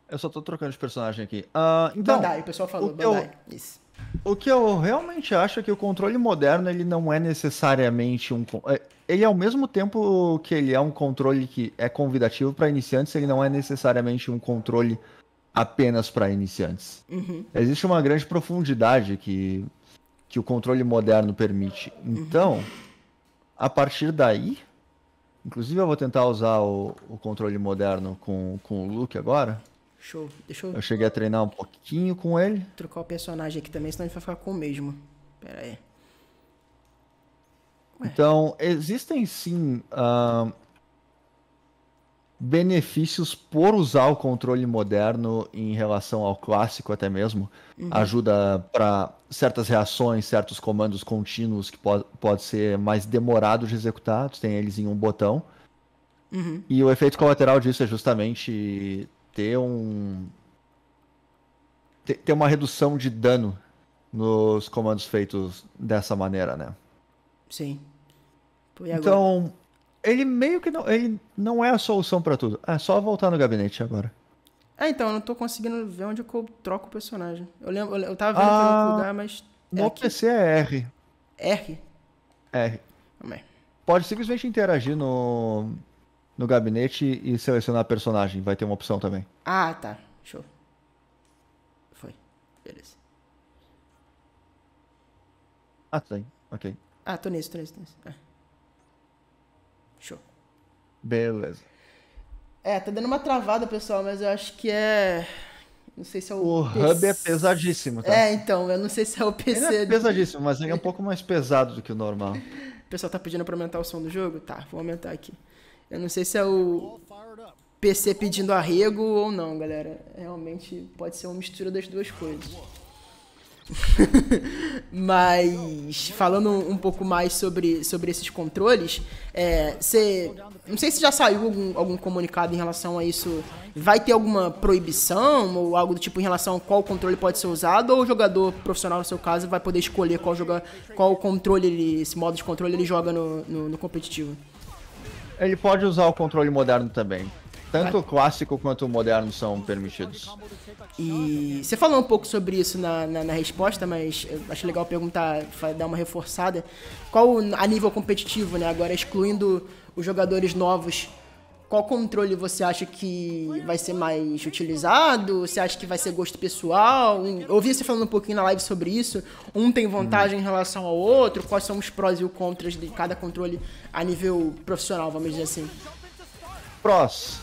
[SPEAKER 1] Eu só tô
[SPEAKER 3] trocando de personagem aqui. Uh,
[SPEAKER 1] então, Bandai, o pessoal falou, o Bandai. Eu, Isso.
[SPEAKER 3] O que eu realmente acho é que o controle moderno, ele não é necessariamente um... É, ele, é ao mesmo tempo que ele é um controle que é convidativo para iniciantes, ele não é necessariamente um controle apenas para iniciantes. Uhum. Existe uma grande profundidade que, que o controle moderno permite. Uhum. Então, uhum. a partir daí, Inclusive, eu vou tentar usar o, o, controle moderno com, com o Luke agora.
[SPEAKER 1] Show. Deixa eu... eu
[SPEAKER 3] cheguei a treinar um
[SPEAKER 1] pouquinho com ele. Trocar o personagem aqui também, senão a gente vai ficar com o mesmo. Pera aí.
[SPEAKER 3] Ué. Então, existem sim uh, benefícios por usar o controle moderno em relação ao clássico, até mesmo. Uhum. Ajuda para certas reações, certos comandos contínuos que po pode ser mais demorado de executar. Tu tem eles em um botão. Uhum. E o efeito colateral disso é justamente ter um. ter uma redução de dano nos comandos feitos dessa maneira, né? Sim. Então, ele meio que não. Ele não é a solução para tudo. É só voltar no gabinete agora.
[SPEAKER 1] É, então, eu não tô conseguindo ver onde eu troco o personagem. Eu lembro, eu tava vendo ah, lugar, mas. No é
[SPEAKER 3] PC é R. R? R. Também. Pode simplesmente interagir no, no gabinete e selecionar personagem. Vai ter uma opção também.
[SPEAKER 1] Ah, tá. Show. Foi. Beleza.
[SPEAKER 3] Ah, tem. Tá ok.
[SPEAKER 1] Ah, tô nisso, tô nisso, tô nisso. Ah.
[SPEAKER 3] Show. Beleza.
[SPEAKER 1] É, tá dando uma travada, pessoal, mas eu acho que é. Não sei se é o. O PC... Hub é
[SPEAKER 3] pesadíssimo, tá? É,
[SPEAKER 1] então, eu não sei se é o PC. Ele é pesadíssimo,
[SPEAKER 3] mas ele é um pouco mais pesado do que o normal. (laughs)
[SPEAKER 1] O pessoal tá pedindo pra aumentar o som do jogo? Tá, vou aumentar aqui. Eu não sei se é o PC pedindo arrego ou não, galera. Realmente pode ser uma mistura das duas coisas. (laughs) Mas falando um pouco mais sobre, sobre esses controles, é, cê, não sei se já saiu algum, algum comunicado em relação a isso. Vai ter alguma proibição ou algo do tipo em relação a qual controle pode ser usado? Ou o jogador profissional, no seu caso, vai poder escolher qual, joga, qual controle, ele, esse modo de controle ele joga no, no, no competitivo? Ele
[SPEAKER 3] pode usar o controle moderno também. Tanto o clássico quanto o moderno são permitidos.
[SPEAKER 1] E você falou um pouco sobre isso na, na, na resposta, mas acho legal perguntar, dar uma reforçada. Qual a nível competitivo, né? Agora excluindo os jogadores novos qual controle você acha que vai ser mais utilizado? Você acha que vai ser gosto pessoal? Eu ouvi você falando um pouquinho na live sobre isso. Um tem vantagem hum. em relação ao outro? Quais são os prós e os contras de cada controle a nível profissional, vamos dizer assim?
[SPEAKER 3] Prós.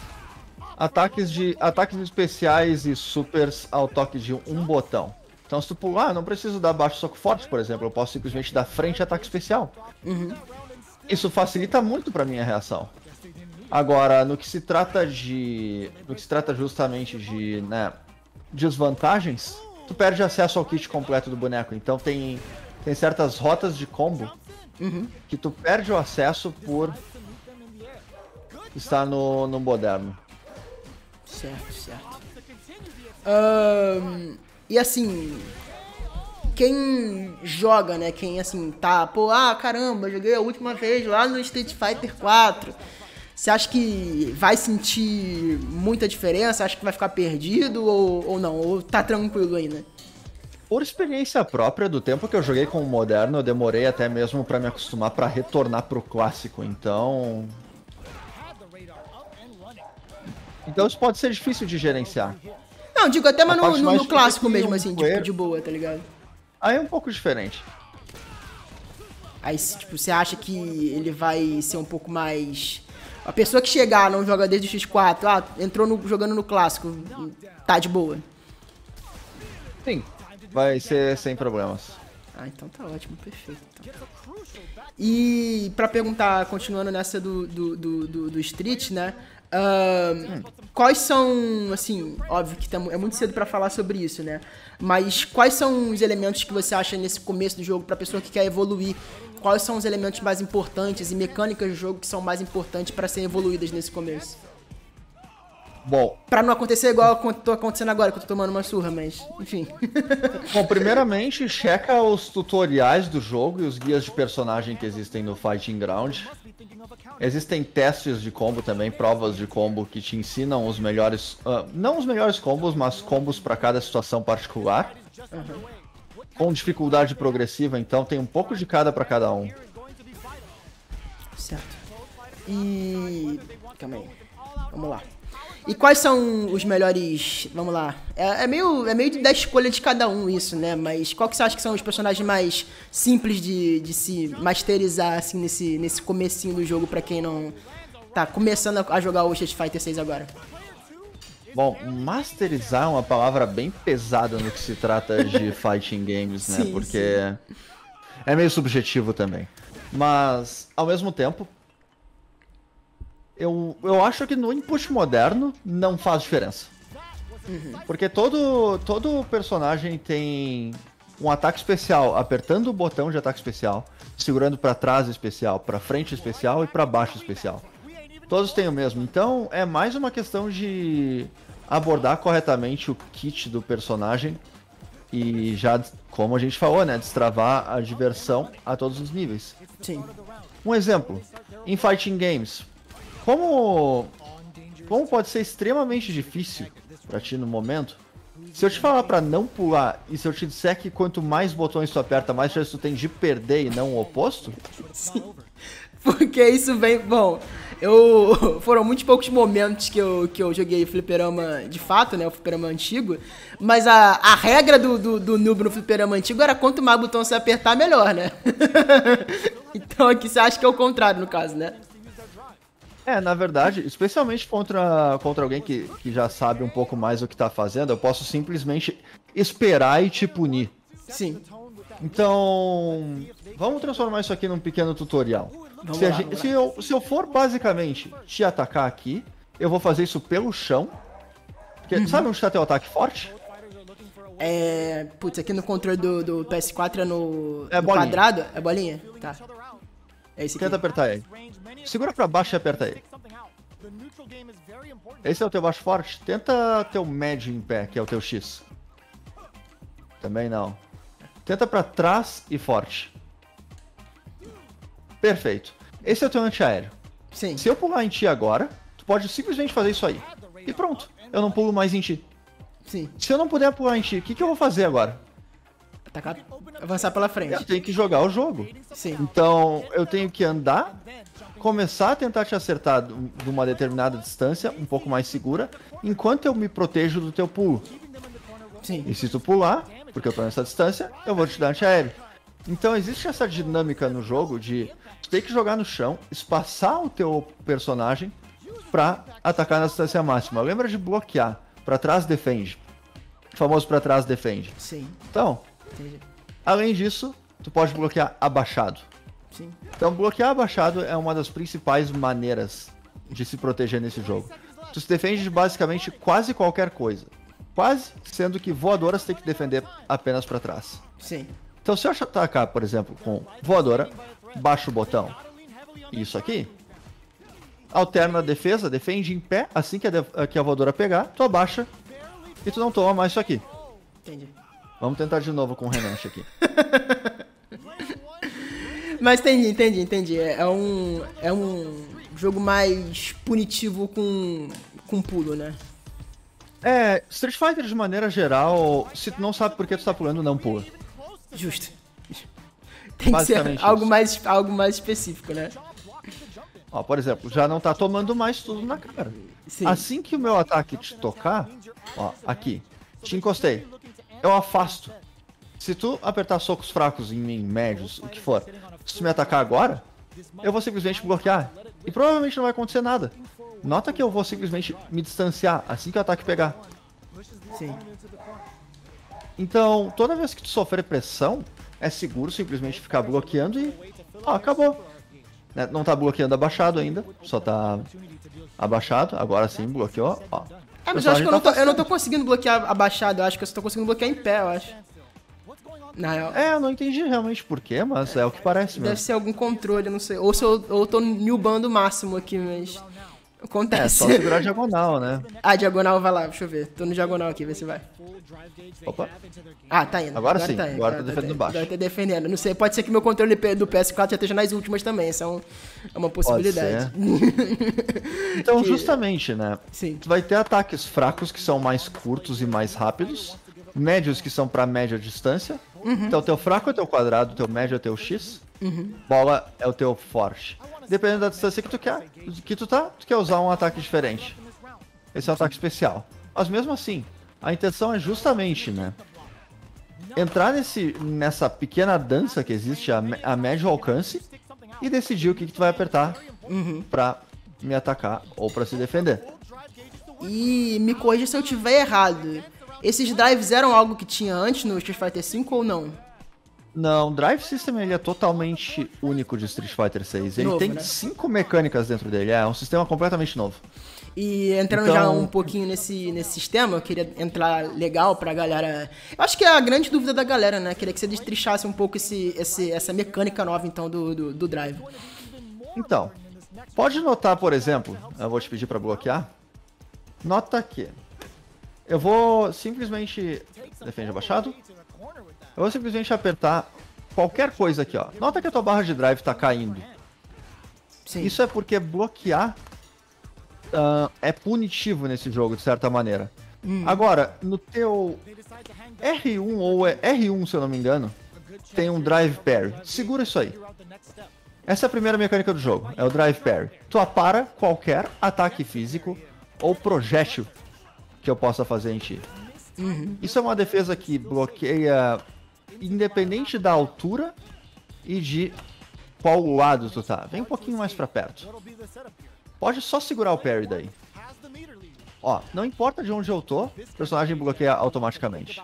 [SPEAKER 3] Ataques de ataques especiais e supers ao toque de um botão. Então, se tu pular, ah, não preciso dar baixo soco forte, por exemplo, eu posso simplesmente dar frente e ataque especial. Uhum. Isso facilita muito para minha reação. Agora, no que se trata de. No que se trata justamente de né, desvantagens, tu perde acesso ao kit completo do boneco. Então tem, tem certas rotas de combo uhum. que tu perde o acesso por
[SPEAKER 1] estar no, no moderno.
[SPEAKER 2] Certo, certo.
[SPEAKER 1] Um, e assim, quem joga, né? Quem assim, tá, pô, ah, caramba, joguei a última vez lá no Street Fighter 4. Você acha que vai sentir muita diferença? Acha que vai ficar perdido ou, ou não? Ou tá tranquilo ainda?
[SPEAKER 3] Por experiência própria do tempo que eu joguei com o moderno, eu demorei até mesmo para me acostumar para retornar pro clássico. Então, então isso pode ser difícil de gerenciar.
[SPEAKER 2] Não, digo até mas no, no, no clássico mesmo, um assim, é tipo, de
[SPEAKER 1] boa, tá ligado? Aí é um pouco diferente. Aí, tipo, você acha que ele vai ser um pouco mais a pessoa que chegar, não joga desde o X4, ah, entrou no, jogando no clássico, tá de boa. Sim,
[SPEAKER 3] vai ser sem problemas.
[SPEAKER 1] Ah, então tá ótimo, perfeito.
[SPEAKER 2] Então. Tá
[SPEAKER 1] e para perguntar, continuando nessa do, do, do, do, do Street, né? Uh, Quais são, assim, óbvio que tamo, é muito cedo para falar sobre isso, né? Mas quais são os elementos que você acha nesse começo do jogo para pessoa que quer evoluir quais são os elementos mais importantes e mecânicas do jogo que são mais importantes para serem evoluídas nesse começo? Bom. Para não acontecer igual tô acontecendo agora, que eu tô tomando uma surra, mas, enfim.
[SPEAKER 3] (laughs) Bom, primeiramente, checa os tutoriais do jogo e os guias de personagem que existem no Fighting Ground. Existem testes de combo também, provas de combo que te ensinam os melhores. Uh, não os melhores combos, mas combos para cada situação particular. Uhum com dificuldade progressiva, então tem um pouco de cada para cada um. Certo.
[SPEAKER 1] E. Calma aí. Vamos lá. E quais são os melhores. Vamos lá. É, é, meio, é meio da escolha de cada um isso, né? Mas qual que você acha que são os personagens mais simples de, de se masterizar, assim, nesse, nesse comecinho do jogo para quem não. Tá começando a jogar o Street Fighter 6 agora?
[SPEAKER 3] Bom, masterizar é uma palavra bem pesada no que se trata de (laughs) fighting games, né? Sim, Porque sim. é meio subjetivo também. Mas, ao mesmo tempo, eu, eu acho que no input moderno não faz diferença. Uhum. Porque todo, todo personagem tem um ataque especial, apertando o botão de ataque especial, segurando para trás especial, para frente especial e para baixo especial. Todos têm o mesmo. Então é mais uma questão de abordar corretamente o kit do personagem e já, como a gente falou, né, destravar a diversão a todos os níveis. Sim. Um exemplo, em fighting games, como como pode ser extremamente difícil para ti no momento, se eu te falar para não pular e se eu te disser que quanto mais botões tu aperta, mais chance tu tem de perder e não o oposto? Sim.
[SPEAKER 1] Porque isso vem, bom, eu (laughs) foram muito poucos momentos que eu, que eu joguei fliperama de fato, né? O fliperama antigo. Mas a, a regra do, do, do noob no fliperama antigo era quanto mais botão você apertar, melhor, né? (laughs) então aqui você acha que é o contrário, no caso, né?
[SPEAKER 3] É, na verdade, especialmente contra, contra alguém que, que já sabe um pouco mais o que tá fazendo, eu posso simplesmente esperar e te punir. Sim. Então, vamos transformar isso aqui num pequeno tutorial. Se, gente, se, eu, se eu for basicamente te atacar aqui, eu vou fazer isso pelo chão. Porque, uhum. Sabe onde está teu ataque forte?
[SPEAKER 1] É. Putz, aqui no controle do, do PS4 é no, é no quadrado? É bolinha? Tá. É
[SPEAKER 3] esse aqui. Tenta apertar ele. Segura pra baixo e aperta ele. Esse é o teu baixo forte? Tenta teu médio em pé, que é o teu X. Também não. Tenta para trás e forte. Perfeito. Esse é o teu antiaéreo. Sim. Se eu pular em ti agora, tu pode simplesmente fazer isso aí. E pronto. Eu não pulo mais em ti. Sim. Se eu não puder pular em ti, o que, que eu vou fazer agora? Atacar, avançar pela frente. Eu tenho que jogar o jogo. Sim. Então, eu tenho que andar, começar a tentar te acertar de uma determinada distância, um pouco mais segura, enquanto eu me protejo do teu pulo. Sim. E se tu pular, porque eu tô nessa distância, eu vou te dar antiaéreo. Então existe essa dinâmica no jogo de ter que jogar no chão, espaçar o teu personagem para atacar na distância máxima. Lembra de bloquear. Para trás defende. O famoso para trás defende. Sim. Então, Entendi. além disso, tu pode bloquear abaixado. Sim. Então, bloquear abaixado é uma das principais maneiras de se proteger nesse jogo. Tu se defende de basicamente quase qualquer coisa. Quase, sendo que voadora você tem que defender apenas para trás. Sim. Então se eu atacar, por exemplo, com voadora, baixo o botão, isso aqui, alterna a defesa, defende em pé, assim que a, que a voadora pegar, tu abaixa e tu não toma mais isso aqui. Entendi. Vamos tentar de novo com o Renash aqui. (laughs)
[SPEAKER 1] Mas entendi, entendi, entendi. É, é um, é um jogo mais punitivo com, com pulo, né? É, Street Fighter de
[SPEAKER 3] maneira geral, se tu não sabe por que tu tá pulando, não pula. Justo. (laughs) Tem que ser algo
[SPEAKER 1] mais, algo mais específico, né?
[SPEAKER 3] Ó, por exemplo, já não tá tomando mais tudo na cara. Sim. Assim que o meu ataque te tocar, ó, aqui, te encostei, eu afasto. Se tu apertar socos fracos em mim, médios, o que for, se tu me atacar agora, eu vou simplesmente bloquear. E provavelmente não vai acontecer nada. Nota que eu vou simplesmente me distanciar assim que o ataque pegar. Sim. Então, toda vez que tu sofrer pressão, é seguro simplesmente ficar bloqueando e. Ó, acabou. Né? Não tá bloqueando abaixado ainda, só tá abaixado, agora sim bloqueou, ó. É, mas eu acho que eu não, tá tô, eu
[SPEAKER 1] não tô conseguindo bloquear abaixado, eu acho que eu só tô conseguindo bloquear em pé, eu acho. Não, É, eu não entendi realmente
[SPEAKER 3] porquê, mas é, o que parece mesmo. Deve ser
[SPEAKER 1] algum controle, não sei. Ou se eu, ou eu tô newbando o máximo aqui, mas. Acontece. É, só segurar a
[SPEAKER 3] diagonal, né?
[SPEAKER 1] Ah, diagonal vai lá, deixa eu ver. Tô no diagonal aqui, vê se vai. Opa. Ah, tá indo. Agora, agora sim, tá indo. agora, tá, defendendo baixo. Agora tá defendendo. Não sei, pode ser que meu controle do PS4 já esteja nas últimas também, isso é, é uma possibilidade.
[SPEAKER 3] (laughs) então, que... justamente, né? Sim. Tu vai ter ataques fracos que são mais curtos e mais rápidos, médios que são para média distância. Uhum. Então, teu fraco é teu quadrado, teu médio é teu X, uhum. bola é o teu forte dependendo da distância que tu quer, que tu tá, tu quer usar um ataque diferente. Esse é um ataque especial. Mas mesmo assim, a intenção é justamente, né? Entrar nesse, nessa pequena dança que existe a, a médio alcance e decidir o que, que tu vai apertar uhum. pra me atacar ou para se defender.
[SPEAKER 1] E me corrija se eu tiver errado. Esses drives eram algo que tinha antes no Street Fighter V ou não?
[SPEAKER 3] Não, Drive System ele é totalmente único de Street Fighter 6. Ele novo, tem né? cinco mecânicas dentro dele, é, é um sistema completamente novo.
[SPEAKER 1] E entrando então... já um pouquinho nesse, nesse sistema, eu queria entrar legal pra galera. Eu acho que é a grande dúvida da galera, né? Queria que você destrichasse um pouco esse, esse, essa mecânica nova, então, do, do, do Drive.
[SPEAKER 3] Então, pode notar, por exemplo, eu vou te pedir para bloquear. Nota que eu vou simplesmente. Defende abaixado. Eu vou simplesmente apertar qualquer coisa aqui, ó. Nota que a tua barra de drive está caindo. Sim. Isso é porque bloquear uh, é punitivo nesse jogo, de certa maneira. Hum. Agora, no teu R1 ou é R1, se eu não me engano, tem um drive parry. Segura isso aí. Essa é a primeira mecânica do jogo, é o drive parry. Tu apara qualquer ataque físico ou projétil que eu possa fazer em ti. Uhum. Isso é uma defesa que bloqueia independente da altura e de qual lado tu tá. Vem um pouquinho mais pra perto. Pode só segurar o parry daí. Ó, não importa de onde eu tô, o personagem bloqueia automaticamente.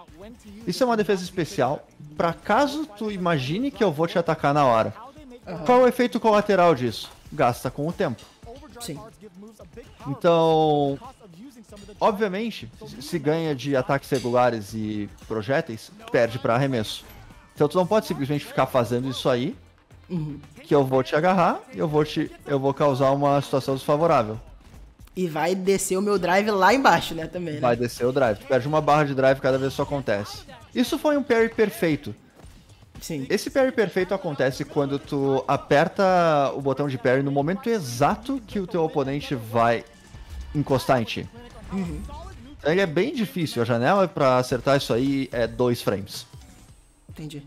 [SPEAKER 3] Isso é uma defesa especial, pra caso tu imagine que eu vou te atacar na hora. Uhum. Qual é o efeito colateral disso? Gasta com o tempo. Sim. Então, Obviamente, se ganha de ataques regulares e projéteis, perde para arremesso. Então tu não pode simplesmente ficar fazendo isso aí, uhum. que eu vou te agarrar, eu vou te, eu vou causar uma situação desfavorável.
[SPEAKER 1] E vai descer o meu drive lá embaixo, né, também. Né? Vai
[SPEAKER 3] descer o drive. Tu perde uma barra de drive cada vez que isso acontece. Isso foi um parry perfeito. Sim. Esse parry perfeito acontece quando tu aperta o botão de parry no momento exato que o teu oponente vai encostar em ti. Uhum. ele é bem difícil. A janela para acertar isso aí é dois frames.
[SPEAKER 1] Entendi.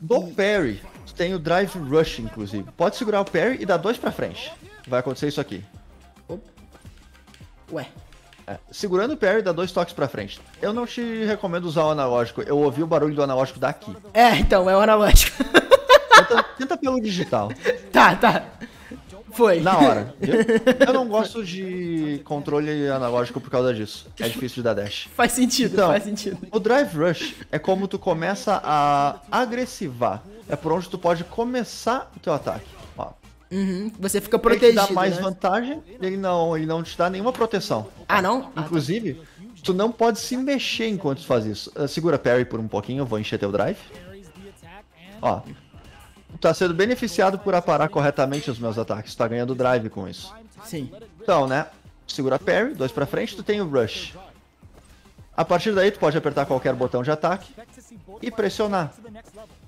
[SPEAKER 1] Do
[SPEAKER 3] e... parry, tem o drive rush, inclusive. Pode segurar o parry e dar dois para frente. Vai acontecer isso aqui. Ué. É. Segurando o parry, dá dois toques pra frente. Eu não te recomendo usar o analógico. Eu ouvi o barulho do analógico daqui.
[SPEAKER 1] É, então, é o analógico.
[SPEAKER 3] tenta, tenta pelo digital. (laughs)
[SPEAKER 1] Tá, tá. Foi. Na hora.
[SPEAKER 3] Viu? (laughs) Eu não gosto de controle analógico por causa disso. É difícil de dar dash. Faz sentido, então, faz sentido. O Drive Rush é como tu começa a agressivar. É por onde tu pode começar o teu ataque. Ó.
[SPEAKER 1] Uhum, você fica protegido. Ele te dá mais
[SPEAKER 3] né? vantagem, ele não, ele não te dá nenhuma proteção. Ah, não? Ah, tá. Inclusive, tu não pode se mexer enquanto tu faz isso. Ah, segura parry por um pouquinho, eu vou encher teu drive. Ó, tá sendo beneficiado por aparar corretamente os meus ataques. Tá ganhando drive com isso. Sim. Então, né? Segura parry, dois pra frente, tu tem o rush. A partir daí, tu pode apertar qualquer botão de ataque
[SPEAKER 2] e pressionar.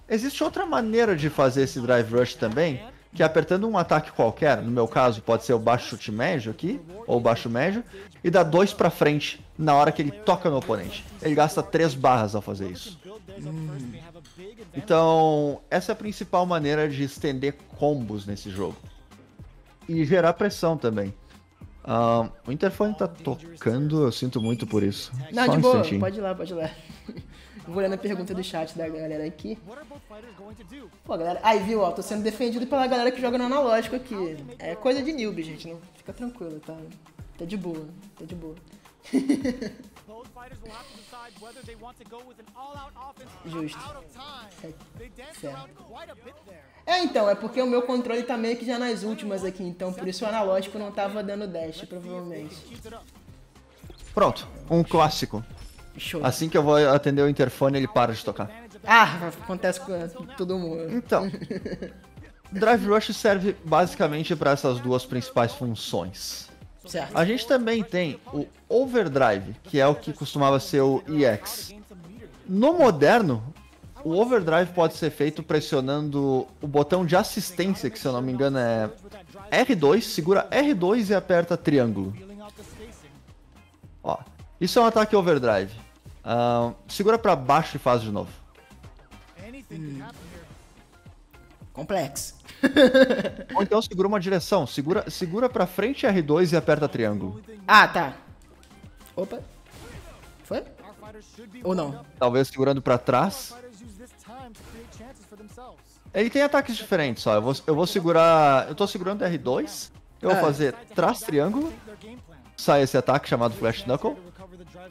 [SPEAKER 3] Existe outra maneira de fazer esse drive rush também, que é apertando um ataque qualquer, no meu caso pode ser o baixo chute médio aqui, ou baixo médio, e dá dois para frente na hora que ele toca no oponente. Ele gasta três barras ao fazer isso. Hum. Então, essa é a principal maneira de estender combos nesse jogo. E gerar pressão também. o interfone tá tocando, eu sinto muito por isso. Não, Só de um boa, instantinho. pode
[SPEAKER 1] ir lá, pode ir lá. (laughs) Vou olhando a pergunta do chat da galera aqui. Pô, galera. Aí, viu, ó, tô sendo defendido pela galera que joga no analógico aqui. É coisa de noob, gente, não fica tranquilo, tá? Tá de boa, tá de boa. (laughs) Justo. Certo. É, então, é porque o meu controle tá meio que já nas últimas aqui, então por isso o analógico não tava dando dash, provavelmente.
[SPEAKER 3] Pronto, um clássico. Show. Assim que eu vou atender o interfone, ele para de tocar.
[SPEAKER 1] Ah, acontece com todo mundo. Então, (laughs)
[SPEAKER 3] Drive Rush serve basicamente para essas duas principais funções. A gente também tem o Overdrive, que é o que costumava ser o EX. No moderno, o Overdrive pode ser feito pressionando o botão de assistência, que se eu não me engano é R2, segura R2 e aperta triângulo. Ó, isso é um ataque Overdrive. Uh, segura para baixo e faz de novo.
[SPEAKER 2] Hum.
[SPEAKER 1] Complexo.
[SPEAKER 3] (laughs) Ou então segura uma direção. Segura, segura pra frente R2 e aperta triângulo.
[SPEAKER 1] Ah, tá. Opa.
[SPEAKER 2] Foi? Ou não?
[SPEAKER 3] Talvez segurando pra trás. Ele tem ataques diferentes, só. Eu vou, eu vou segurar... Eu tô segurando R2. Eu ah. vou fazer trás triângulo. Sai esse ataque chamado Flash Knuckle.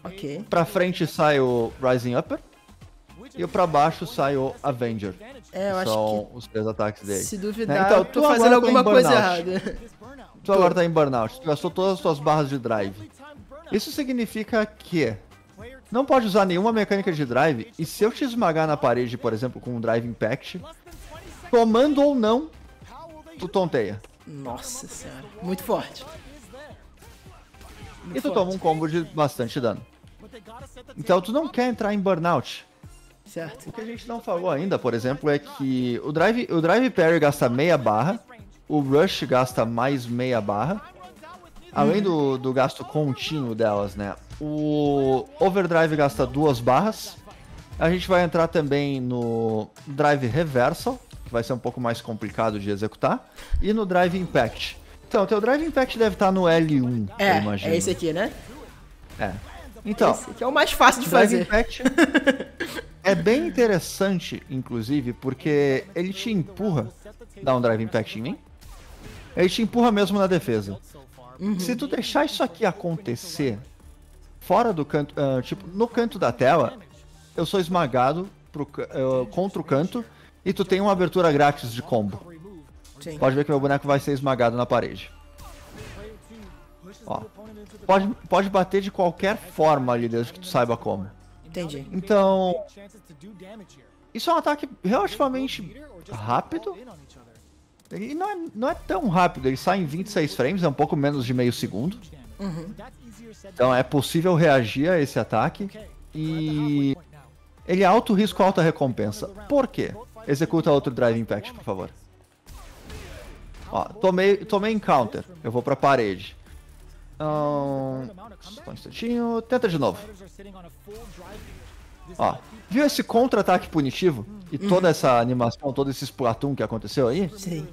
[SPEAKER 3] Ok. Pra frente sai o Rising Upper. E pra baixo sai o Avenger.
[SPEAKER 1] Tipo, é, eu são acho
[SPEAKER 3] que... os três ataques dele. Se né, duvidar, né? então, tu tô fazendo tá alguma tá coisa
[SPEAKER 1] errada.
[SPEAKER 3] Tu agora tá em burnout. Tu gastou todas as tuas barras de drive. Isso significa que não pode usar nenhuma mecânica de drive. E se eu te esmagar na parede, por exemplo, com um drive impact, tomando ou não, tu tonteia.
[SPEAKER 1] Nossa senhora,
[SPEAKER 3] muito forte. e tu toma um combo de bastante dano. Então tu não quer entrar em burnout. Certo. O que a gente não falou ainda, por exemplo, é que o Drive, o drive Parry gasta meia barra, o Rush gasta mais meia barra, além do, do gasto contínuo delas, né? O Overdrive gasta duas barras. A gente vai entrar também no Drive Reversal, que vai ser um pouco mais complicado de executar, e no Drive Impact. Então, teu Drive Impact deve estar no L1, é, eu é imagino. É esse aqui, né? É.
[SPEAKER 1] Então, Esse que é o mais fácil de fazer. Impact
[SPEAKER 3] é bem interessante, inclusive, porque ele te empurra, dá um drive impact em mim, ele te empurra mesmo na defesa. Uhum. Se tu deixar isso aqui acontecer fora do canto, uh, tipo, no canto da tela, eu sou esmagado pro, uh, contra o canto e tu tem uma abertura grátis de combo. Sim. Pode ver que meu boneco vai ser esmagado na parede.
[SPEAKER 2] Ó, pode,
[SPEAKER 3] pode bater de qualquer forma ali, desde que tu saiba como. Entendi. Então. Isso é um ataque relativamente
[SPEAKER 2] rápido.
[SPEAKER 3] e não é, não é tão rápido, ele sai em 26 frames, é um pouco menos de meio segundo.
[SPEAKER 2] Uhum. Então é
[SPEAKER 3] possível reagir a esse ataque. E. Ele é alto risco, alta recompensa. Por quê? Executa outro Drive Impact, por favor. Ó, tomei, tomei encounter. Eu vou pra parede. Então, só um instantinho. Tenta de novo. Ó, viu esse contra-ataque punitivo? E uhum. toda essa animação, todo esse Splatoon que aconteceu aí? Sim.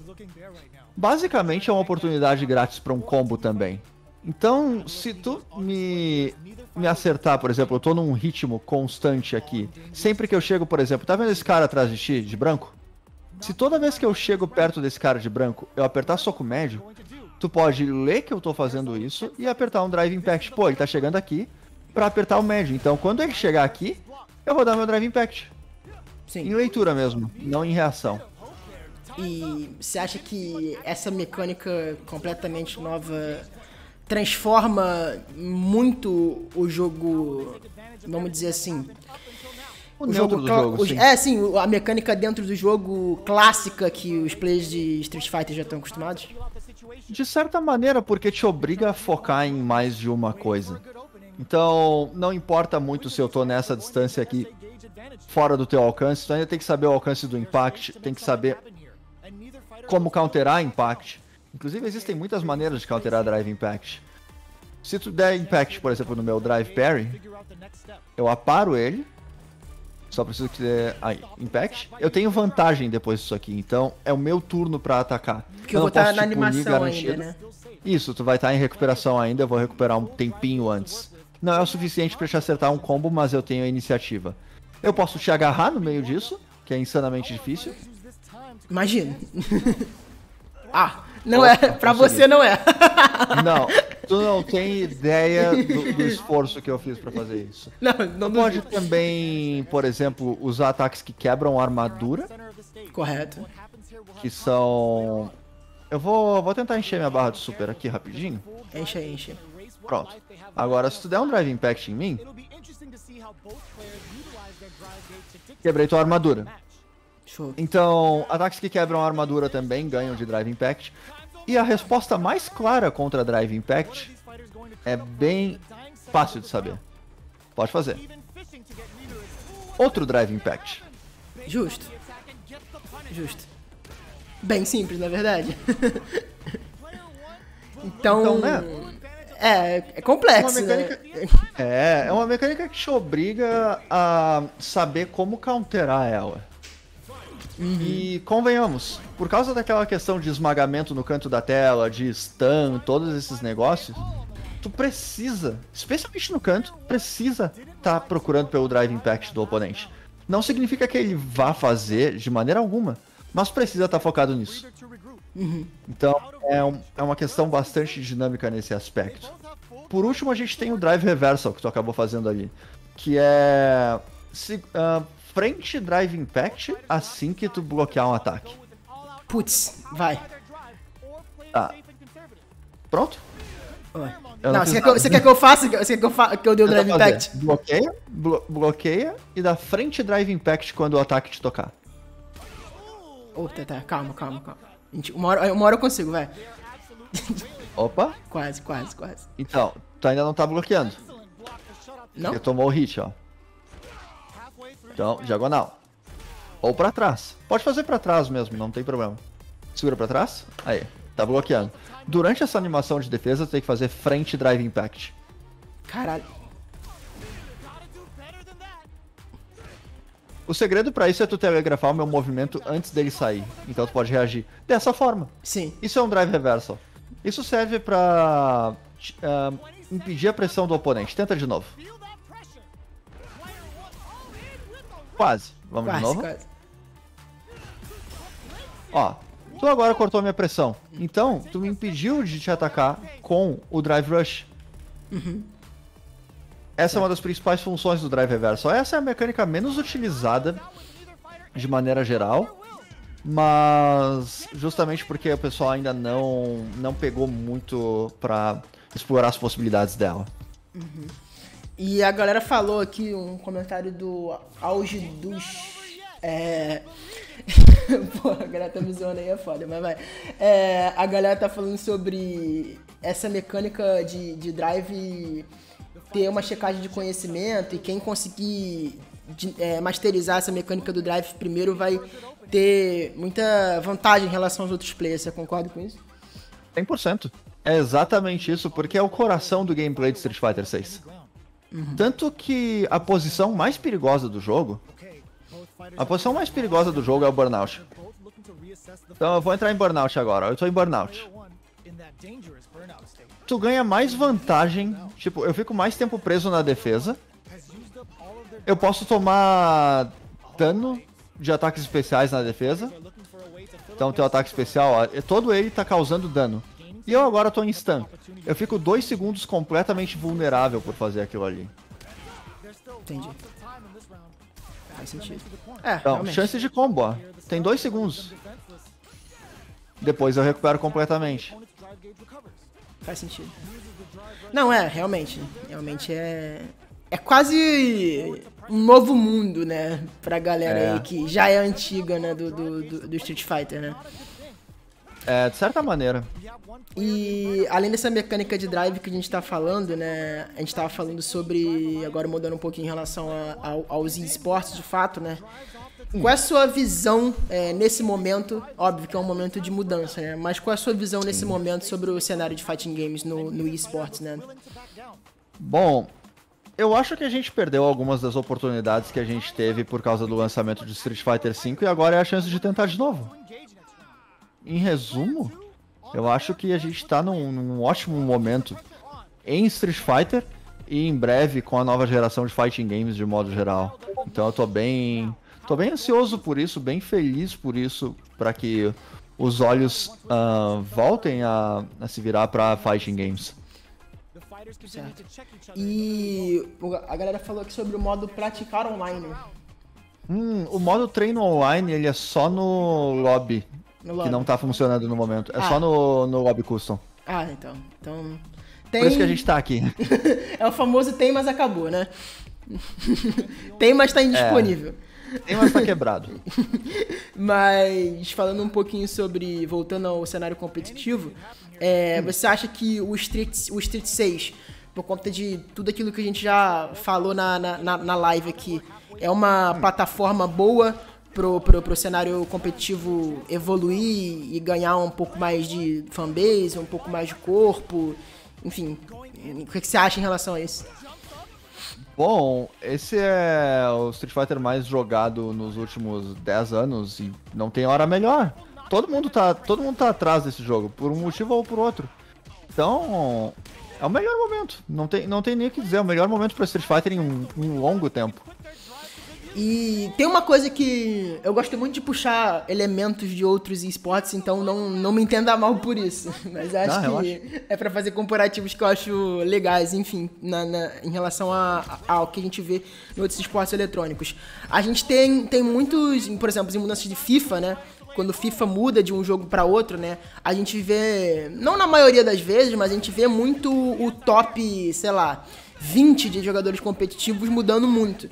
[SPEAKER 3] Basicamente é uma oportunidade grátis para um combo também. Então, se tu me, me acertar, por exemplo, eu tô num ritmo constante aqui. Sempre que eu chego, por exemplo, tá vendo esse cara atrás de ti, de branco? Se toda vez que eu chego perto desse cara de branco, eu apertar soco médio, tu pode ler que eu tô fazendo isso e apertar um Drive Impact. Pô, ele tá chegando aqui para apertar o médio. Então, quando ele chegar aqui, eu vou dar meu Drive Impact. Sim. Em leitura mesmo, não em reação.
[SPEAKER 1] E você acha que essa mecânica completamente nova transforma muito o jogo, vamos dizer assim, o, o jogo, do jogo sim. É, sim, a mecânica dentro do jogo clássica que os players de Street Fighter já estão acostumados. De certa maneira,
[SPEAKER 3] porque te obriga a focar em mais de uma coisa. Então, não importa muito se eu tô nessa distância aqui fora do teu alcance, tu ainda tem que saber o alcance do impact, tem que saber como counterar impact. Inclusive, existem muitas maneiras de counterar drive impact. Se tu der impact, por exemplo, no meu drive parry, eu aparo ele, só preciso que dê. É, aí, Impact. Eu tenho vantagem depois disso aqui, então é o meu turno pra atacar. Porque eu, eu vou estar tá
[SPEAKER 2] na tipo, animação ainda, né?
[SPEAKER 3] Isso, tu vai estar tá em recuperação ainda, eu vou recuperar um tempinho antes. Não é o suficiente pra te acertar um combo, mas eu tenho a iniciativa. Eu posso te agarrar no meio disso, que é insanamente difícil.
[SPEAKER 1] Imagina. (laughs) ah, não é. Opa, é. Pra você não é.
[SPEAKER 3] não. (laughs) Tu não tem ideia do, do esforço que eu fiz para fazer isso. Não, não tu pode também, por exemplo, usar ataques que quebram armadura. Correto. Que são. Eu vou, vou tentar encher minha barra de super aqui rapidinho.
[SPEAKER 1] Enche, enche. Pronto.
[SPEAKER 3] Agora, se tu der um Drive Impact em mim, quebrei tua armadura. Show. Então, ataques que quebram a armadura também ganham de Drive Impact. E a resposta mais clara contra Drive Impact é bem fácil de saber. Pode fazer. Outro Drive Impact.
[SPEAKER 1] Justo. Justo. Bem simples, na verdade. (laughs) então, então né? É, é complexo. É, mecânica,
[SPEAKER 3] é, é uma mecânica que te obriga a saber como counterar ela. Uhum. E convenhamos, por causa daquela questão de esmagamento no canto da tela, de stun, todos esses negócios, tu precisa, especialmente no canto, precisa estar tá procurando pelo drive impact do oponente. Não significa que ele vá fazer de maneira alguma, mas precisa estar tá focado nisso. Uhum. Então é, um, é uma questão bastante dinâmica nesse aspecto. Por último, a gente tem o drive reversal que tu acabou fazendo ali, que é se, uh, frente Drive Impact assim que tu bloquear um ataque.
[SPEAKER 1] Putz, vai.
[SPEAKER 3] Tá. Pronto? Não, não, você, quer eu, você, quer que eu,
[SPEAKER 1] faça? Você quer que eu, fa que eu dê o Drive Impact?
[SPEAKER 3] Bloqueia, blo bloqueia e dá frente Drive Impact quando o ataque te tocar.
[SPEAKER 1] Oh, tá, tá. Calma, calma, calma. Uma hora, uma hora eu consigo, vai.
[SPEAKER 3] (laughs)
[SPEAKER 1] Opa. quase, quase, quase.
[SPEAKER 3] Então, tu ainda não tá bloqueando. Não? Porque tomou o hit, ó. Então, diagonal. Ou pra trás. Pode fazer pra trás mesmo, não tem problema. Segura pra trás. Aí, tá bloqueando. Durante essa animação de defesa, você tem que fazer frente drive impact. Caralho. O segredo para isso é tu telegrafar o meu movimento antes dele sair. Então tu pode reagir dessa forma. Sim. Isso é um drive reversal. Isso serve pra uh, impedir a pressão do oponente. Tenta de novo. Quase. Vamos quase, de novo? Quase. Ó, tu agora cortou a minha pressão. Então, tu me impediu de te atacar com o Drive Rush. Uhum. Essa é. uma das principais funções do Drive Reverso. Essa é a mecânica menos utilizada de maneira geral. Mas justamente porque o pessoal ainda não, não pegou muito para explorar as possibilidades dela.
[SPEAKER 2] Uhum.
[SPEAKER 1] E a galera falou aqui um comentário do Auge dos. É. (laughs) Pô, a galera tá me zoando aí, é foda, mas vai. É, a galera tá falando sobre essa mecânica de, de drive ter uma checagem de conhecimento e quem conseguir de, é, masterizar essa mecânica do drive primeiro vai ter muita vantagem em relação aos outros players. Você concorda com isso? 100%.
[SPEAKER 3] É exatamente isso, porque é o coração do gameplay de Street Fighter 6.
[SPEAKER 1] Tanto que
[SPEAKER 3] a posição mais perigosa do jogo. A posição mais perigosa do jogo é o burnout.
[SPEAKER 2] Então eu vou entrar em burnout agora. Eu tô em burnout.
[SPEAKER 3] Tu ganha mais vantagem. Tipo, eu fico mais tempo preso na defesa. Eu posso tomar dano de ataques especiais na defesa. Então teu ataque especial, ó, todo ele tá causando dano. E eu agora tô em stun. Eu fico dois segundos completamente vulnerável por fazer aquilo ali.
[SPEAKER 1] Entendi. Faz sentido.
[SPEAKER 2] É, então, chance de
[SPEAKER 3] combo, ó. Tem dois segundos. Depois eu recupero completamente.
[SPEAKER 1] Faz sentido. Não, é, realmente. Realmente é. É quase um novo mundo, né? Pra galera é. aí que já é antiga, né? Do, do, do Street Fighter, né?
[SPEAKER 3] É, de certa maneira.
[SPEAKER 1] E além dessa mecânica de drive que a gente tá falando, né? A gente tava falando sobre. Agora mudando um pouquinho em relação a, a, aos esportes de fato, né? Hum. Qual é a sua visão é, nesse momento? Óbvio que é um momento de mudança, né? Mas qual é a sua visão nesse hum. momento sobre o cenário de fighting games no, no esportes, né?
[SPEAKER 3] Bom, eu acho que a gente perdeu algumas das oportunidades que a gente teve por causa do lançamento de Street Fighter V e agora é a chance de tentar de novo em resumo, eu acho que a gente está num, num, ótimo momento em Street Fighter e em breve com a nova geração de fighting games de modo geral. Então eu tô bem, tô bem ansioso por isso, bem feliz por isso, para que os olhos uh, voltem a, a, se virar para fighting games.
[SPEAKER 1] Certo. E a galera falou aqui sobre o modo praticar online.
[SPEAKER 3] Hum, o modo treino online ele é só no lobby que não tá funcionando no momento. É ah. só no, no lobby custom.
[SPEAKER 1] Ah, então. Então. Tem... Por isso que a gente tá aqui. (laughs) é o famoso tem, mas acabou, né? (laughs) tem, mas tá indisponível.
[SPEAKER 3] É. Tem, mas tá quebrado.
[SPEAKER 1] (laughs) mas falando um pouquinho sobre. voltando ao cenário competitivo, é, você acha que o Street, o Street 6, por conta de tudo aquilo que a gente já falou na, na, na live aqui, é uma plataforma boa pro, pro, pro cenário competitivo evoluir e ganhar um pouco mais de fanbase, um pouco mais de corpo, enfim. O que, você acha em relação a isso?
[SPEAKER 3] Bom, esse é o Street Fighter mais jogado nos últimos 10 anos e não tem hora melhor. Todo mundo tá, todo mundo tá atrás desse jogo, por um motivo ou por outro. Então, é o melhor momento. Não tem, não tem nem o que dizer, é o melhor momento para Street Fighter em um, um longo tempo.
[SPEAKER 1] E tem uma coisa que eu gosto muito de puxar elementos de outros esportes, então não, não me entenda mal por isso. (laughs) Mas acho não, que é para fazer comparativos que eu acho legais, enfim, na, na, em relação a, a, ao que a gente vê em outros esportes eletrônicos. A gente tem, tem muitos, por exemplo, em mudanças de FIFA, né? quando o FIFA muda de um jogo para outro, né? A gente vê, não na maioria das vezes, mas a gente vê muito o top, sei lá, 20 de jogadores competitivos mudando muito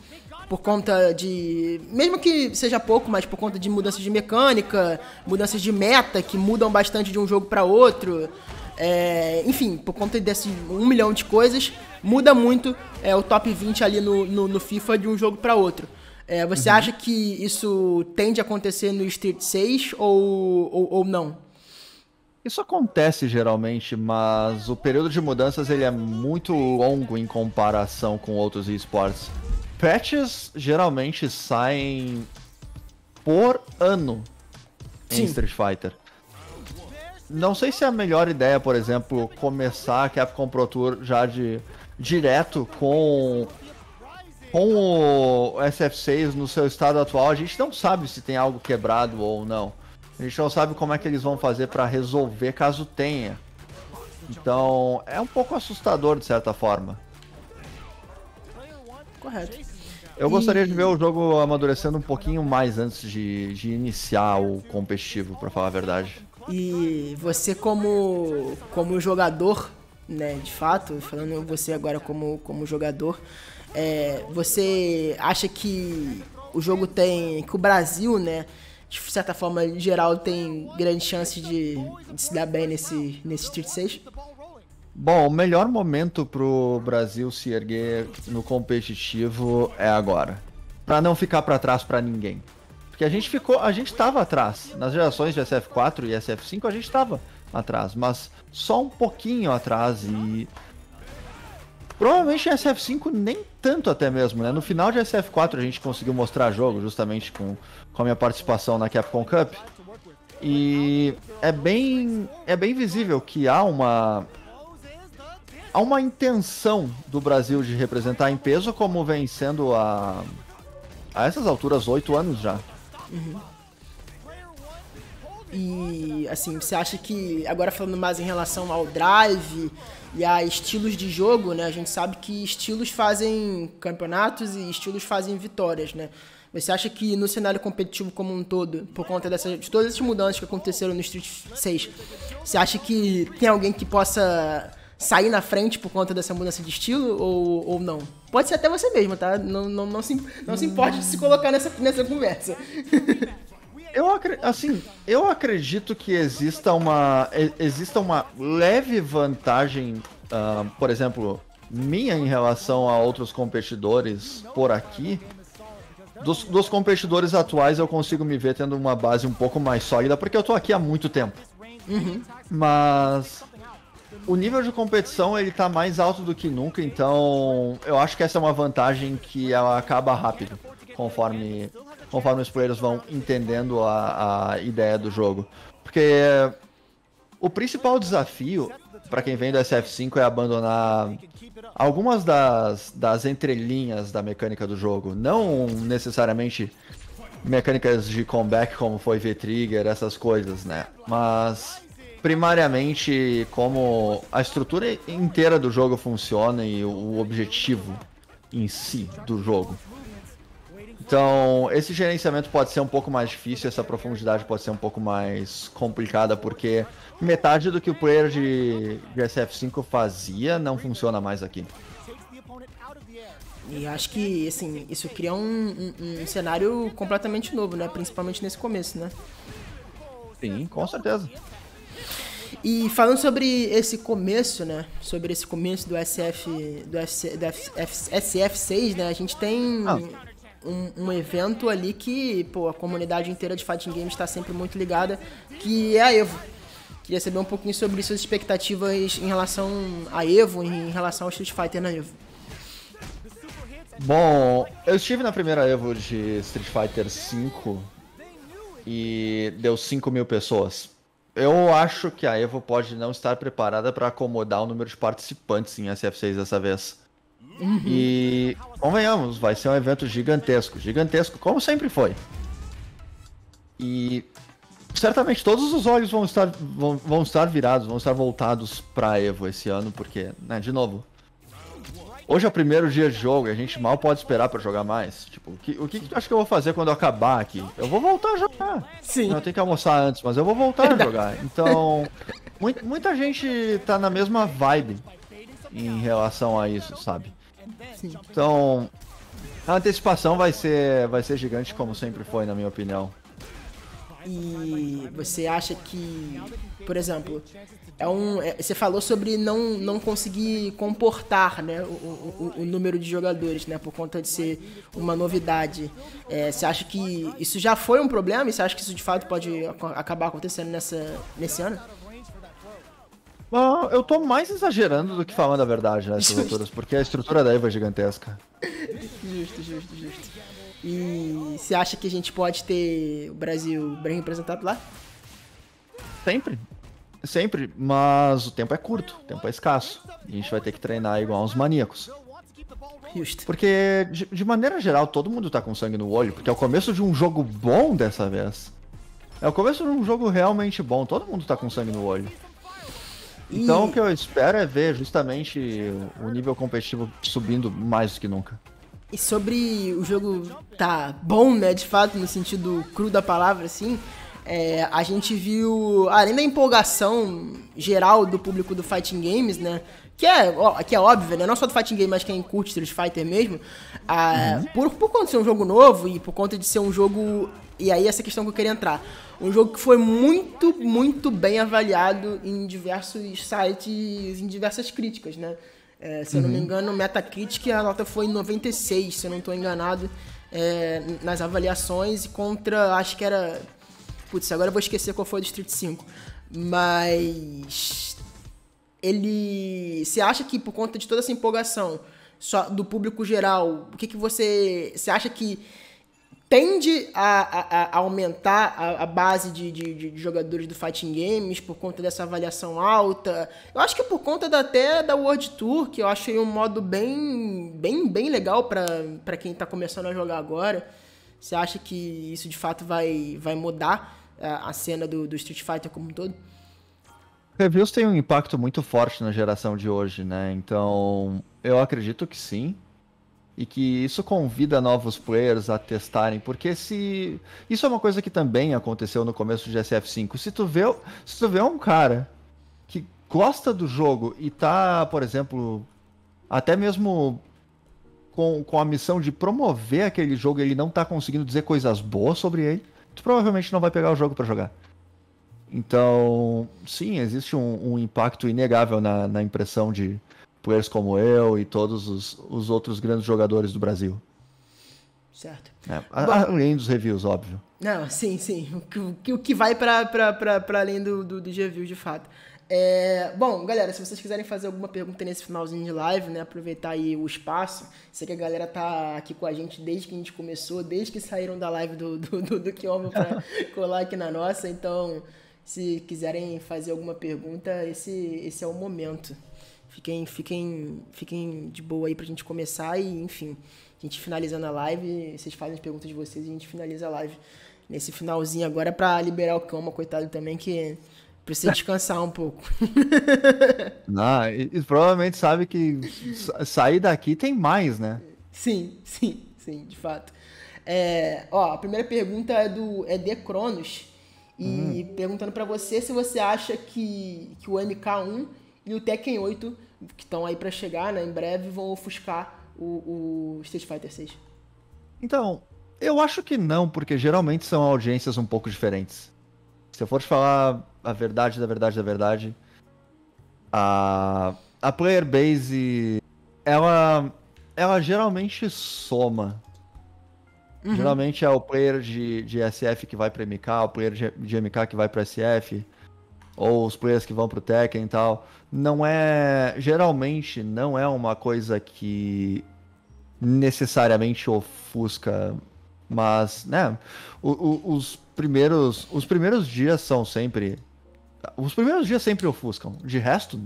[SPEAKER 1] por conta de. Mesmo que seja pouco, mas por conta de mudanças de mecânica, mudanças de meta que mudam bastante de um jogo para outro. É, enfim, por conta desse um milhão de coisas, muda muito é, o top 20 ali no, no, no FIFA de um jogo para outro. É, você uhum. acha que isso tende a acontecer no Street 6 ou, ou, ou não? Isso
[SPEAKER 3] acontece geralmente, mas o período de mudanças ele é muito longo em comparação com outros esportes patches geralmente saem por ano Sim. em Street Fighter. Não sei se é a melhor ideia, por exemplo, começar a Capcom Pro Tour já de direto com com o SF6 no seu estado atual, a gente não sabe se tem algo quebrado ou não. A gente não sabe como é que eles vão fazer para resolver caso tenha. Então, é um pouco assustador de certa forma
[SPEAKER 2] correto. Eu e... gostaria de
[SPEAKER 3] ver o jogo amadurecendo um pouquinho mais antes de, de iniciar o competitivo, para falar a verdade.
[SPEAKER 1] E você como, como jogador, né, de fato, falando você agora como, como jogador, é, você acha que o jogo tem. que o Brasil, né, de certa forma geral, tem grande chance de, de se dar bem nesse, nesse Street 6?
[SPEAKER 3] Bom, o melhor momento pro Brasil se erguer no competitivo é agora. Para não ficar para trás para ninguém. Porque a gente ficou, a gente tava atrás. Nas gerações de SF4 e SF5 a gente tava atrás, mas só um pouquinho atrás e Provavelmente em SF5 nem tanto até mesmo, né? No final de SF4 a gente conseguiu mostrar jogo justamente com, com a minha participação na Capcom Cup. E é bem, é bem visível que há uma, há uma intenção do Brasil de representar em peso, como vem sendo a, a essas alturas, oito anos já.
[SPEAKER 2] Uhum.
[SPEAKER 1] E, assim, você acha que, agora falando mais em relação ao drive e a estilos de jogo, né? A gente sabe que estilos fazem campeonatos e estilos fazem vitórias, né? Você acha que no cenário competitivo como um todo, por conta dessa, de todas essas mudanças que aconteceram no Street 6, você acha que tem alguém que possa sair na frente por conta dessa mudança de estilo ou, ou não? Pode ser até você mesmo, tá? Não, não, não, se, não se importe de se colocar nessa, nessa conversa. (laughs) eu
[SPEAKER 3] assim, eu acredito que exista uma exista uma leve vantagem, uh, por exemplo, minha em relação a outros competidores por aqui. Dos, dos, competidores atuais eu consigo me ver tendo uma base um pouco mais sólida porque eu tô aqui há muito tempo. Uhum. Mas o nível de competição ele tá mais alto do que nunca, então eu acho que essa é uma vantagem que ela acaba rápido, conforme, conforme os players vão entendendo a, a ideia do jogo. Porque o principal desafio para quem vem do SF5 é abandonar algumas das, das entrelinhas da mecânica do jogo, não necessariamente mecânicas de comeback como foi V-Trigger, essas coisas, né? Mas primariamente como a estrutura inteira do jogo funciona e o objetivo em si do jogo. Então, esse gerenciamento pode ser um pouco mais difícil, essa profundidade pode ser um pouco mais complicada, porque metade do que o player de, de SF5 fazia não funciona mais aqui.
[SPEAKER 1] E acho que, assim, isso cria um, um, um cenário completamente novo, né? Principalmente nesse começo, né? Sim, com certeza. E falando sobre esse começo, né? Sobre esse começo do SF do, FC, do F, F, SF6, né? A gente tem ah. um, um, evento ali que, pô, a comunidade inteira de fighting games está sempre muito ligada, que é a Evo. Queria saber um pouquinho sobre suas expectativas em relação a Evo, em relação ao Street Fighter na Evo.
[SPEAKER 3] Bom, eu estive na primeira Evo de Street Fighter 5 e deu 5 mil pessoas. Eu acho que a Evo pode não estar preparada para acomodar o número de participantes em SF6 dessa vez. Uhum. E convenhamos, vai ser um evento gigantesco, gigantesco, como sempre foi. E certamente todos os olhos vão estar, vão, vão estar virados, vão estar voltados para Evo esse ano, porque, né, de novo, Hoje é o primeiro dia de jogo e a gente mal pode esperar para jogar mais. Tipo, o que, o que, que tu acha que eu vou fazer quando eu acabar aqui? Eu vou voltar a jogar. Sim. Eu tenho que almoçar antes, mas eu vou voltar a jogar. Então, muita gente tá na mesma vibe em relação a isso, sabe? Sim. Então, a antecipação vai ser, vai ser gigante, como sempre foi, na minha opinião.
[SPEAKER 1] E você acha que, por exemplo, é um. É, você falou sobre não, não conseguir comportar né, o, o, o, número de jogadores, né? Por conta de ser uma novidade. É, você acha que isso já foi um problema? E você acha que isso de fato pode acabar acontecendo nessa, nesse ano? Bom, eu tô mais
[SPEAKER 3] exagerando do que falando a verdade nessas né, justo. alturas, porque a estrutura da Eva é gigantesca.
[SPEAKER 1] justo, justo, justo. E você acha que a gente pode ter o Brasil bem representado lá? Sempre.
[SPEAKER 3] Sempre, mas o tempo é curto, o tempo é escasso. A gente vai ter que treinar igual uns maníacos. Porque, de, de maneira geral, todo mundo tá com sangue no olho, porque é o começo de um jogo bom dessa vez. É o começo de um jogo realmente bom, todo mundo tá com sangue no olho. Então, e... o que eu espero é ver justamente o nível competitivo subindo mais do que nunca.
[SPEAKER 1] E sobre o jogo tá bom, né, de fato, no sentido cru da palavra, assim, é, a gente viu, além da empolgação geral do público do Fighting Games, né? Que é, ó, que é óbvio, né? Não só do Fighting Game, mas quem curte Street Fighter mesmo. uhum. por, por conta de ser um jogo novo e por conta de ser um jogo. E aí, essa questão que eu queria entrar. Um jogo que foi muito, muito bem avaliado em diversos sites, em diversas críticas, né? É, se eu não me uhum. engano, Metacritic, a nota foi 96, se eu não estou enganado, é, nas avaliações, contra, acho que era Putz, agora eu vou esquecer qual foi o Street 5. Mas. Ele. Você acha que por conta de toda essa empolgação só do público geral, o que, que você. Você acha que tende a, a, a aumentar a, a base de, de, de, jogadores do Fighting Games por conta dessa avaliação alta. Eu acho que por conta da, até da World Tour, que eu achei um modo bem bem, bem legal para quem está começando a jogar agora. Você acha que isso de fato vai, vai mudar? a, cena do, do Street Fighter como um todo?
[SPEAKER 3] Reviews têm um impacto muito forte na geração de hoje, né? Então, eu acredito que sim. E que isso convida novos players a testarem, porque se. Isso é uma coisa que também aconteceu no começo de SF5. Se tu vê, se tu vê um cara que gosta do jogo e tá, por exemplo, até mesmo com, com a missão de promover aquele jogo, ele não tá conseguindo dizer coisas boas sobre ele tu provavelmente não vai pegar o jogo para jogar. Então, sim, existe um, um impacto inegável na, na, impressão de players como eu e todos os, os outros grandes jogadores do Brasil. Certo. É, Bom, além dos reviews, óbvio.
[SPEAKER 1] Não, sim, sim. O que, o que vai para além do, do, dos reviews, de fato. É, bom, galera, se vocês quiserem fazer alguma pergunta nesse finalzinho de live, né, aproveitar aí o espaço. Sei que a galera tá aqui com a gente desde que a gente começou, desde que saíram da live do, do, do, do pra (laughs) colar aqui na nossa. Então, se quiserem fazer alguma pergunta, esse, esse é o momento. Fiquem, fiquem, fiquem de boa aí pra gente começar e, enfim, a gente finalizando a live, vocês fazem as perguntas de vocês e a gente finaliza a live nesse finalzinho agora pra liberar o cão, coitado também que Precisa descansar um pouco.
[SPEAKER 3] ah, (laughs) e, e, provavelmente sabe que sair daqui tem mais, né?
[SPEAKER 1] Sim, sim, sim, de fato. É, ó, a primeira pergunta é do é de Cronos e hum. perguntando para você se você acha que, que o MK1 e o Tekken 8 que estão aí para chegar, né, em breve vão ofuscar o, o Street Fighter 6.
[SPEAKER 3] Então, eu acho que não, porque geralmente são audiências um pouco diferentes. Se eu for te falar a verdade da verdade da verdade, a, a player base, ela, ela geralmente soma.
[SPEAKER 2] Uhum. Geralmente
[SPEAKER 3] é o player de, de SF que vai pra MK, o player de, de MK que vai pra SF, ou os players que vão pro Tekken e tal. Não é. Geralmente não é uma coisa que necessariamente ofusca, mas, né? O, o, os primeiros. Os primeiros dias são sempre. Os primeiros dias sempre ofuscam. De resto,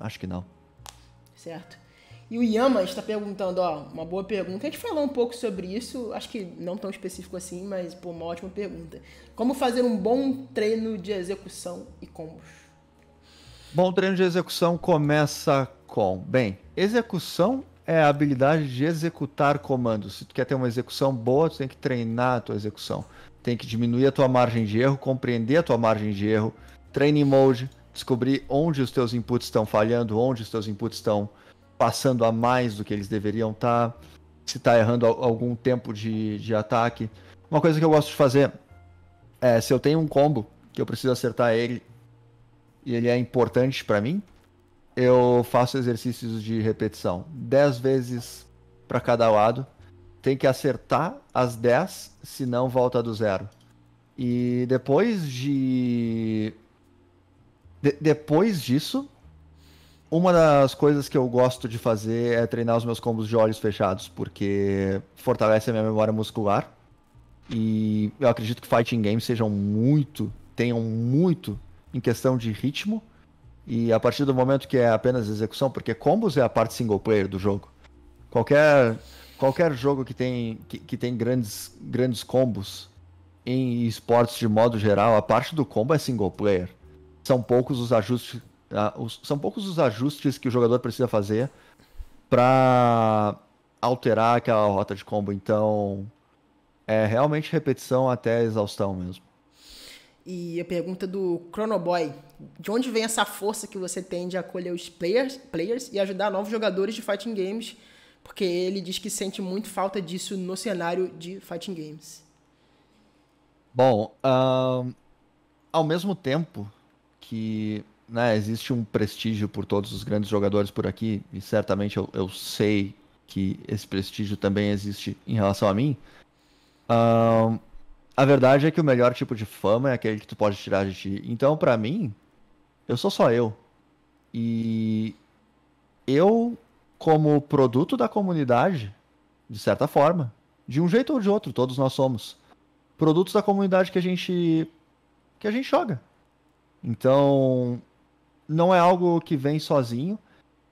[SPEAKER 3] acho que não.
[SPEAKER 1] Certo. E o Yama está perguntando, ó, uma boa pergunta. A gente falou um pouco sobre isso, acho que não tão específico assim, mas pô, uma ótima pergunta. Como fazer um bom treino de execução e combos?
[SPEAKER 3] Bom treino de execução começa com, bem, execução é a habilidade de executar comandos. Se tu quer ter uma execução boa, tu tem que treinar a tua execução tem que diminuir a tua margem de erro, compreender a tua margem de erro, training mode, descobrir onde os teus inputs estão falhando, onde os teus inputs estão passando a mais do que eles deveriam estar, tá, se está errando algum tempo de, de ataque. Uma coisa que eu gosto de fazer é, se eu tenho um combo que eu preciso acertar ele e ele é importante para mim, eu faço exercícios de repetição. 10 vezes para cada lado, tem que acertar as 10, senão volta do zero. E depois de... de. depois disso, uma das coisas que eu gosto de fazer é treinar os meus combos de olhos fechados, porque fortalece a minha memória muscular. E eu acredito que fighting games sejam muito, tenham muito em questão de ritmo. E a partir do momento que é apenas execução, porque combos é a parte single player do jogo. Qualquer qualquer jogo que tem, que, que tem grandes, grandes combos em esportes de modo geral, a parte do combo é single player. São poucos os ajustes, uh, os, são poucos os ajustes que o jogador precisa fazer para alterar aquela rota de combo. Então, é realmente repetição até exaustão mesmo.
[SPEAKER 1] E a pergunta do Chronoboy: De onde vem essa força que você tem de acolher os players, players e ajudar novos jogadores de fighting games? porque ele diz que sente muito falta disso no cenário de fighting games.
[SPEAKER 3] Bom, uh, ao mesmo tempo que né, existe um prestígio por todos os grandes jogadores por aqui, e certamente eu, eu sei que esse prestígio também existe em relação a mim, uh, a verdade é que o melhor tipo de fama é aquele que tu pode tirar de ti. Então, para mim, eu sou só eu. E eu como produto da comunidade, de certa forma, de um jeito ou de outro, todos nós somos produtos da comunidade que a gente que a gente joga. Então, não é algo que vem sozinho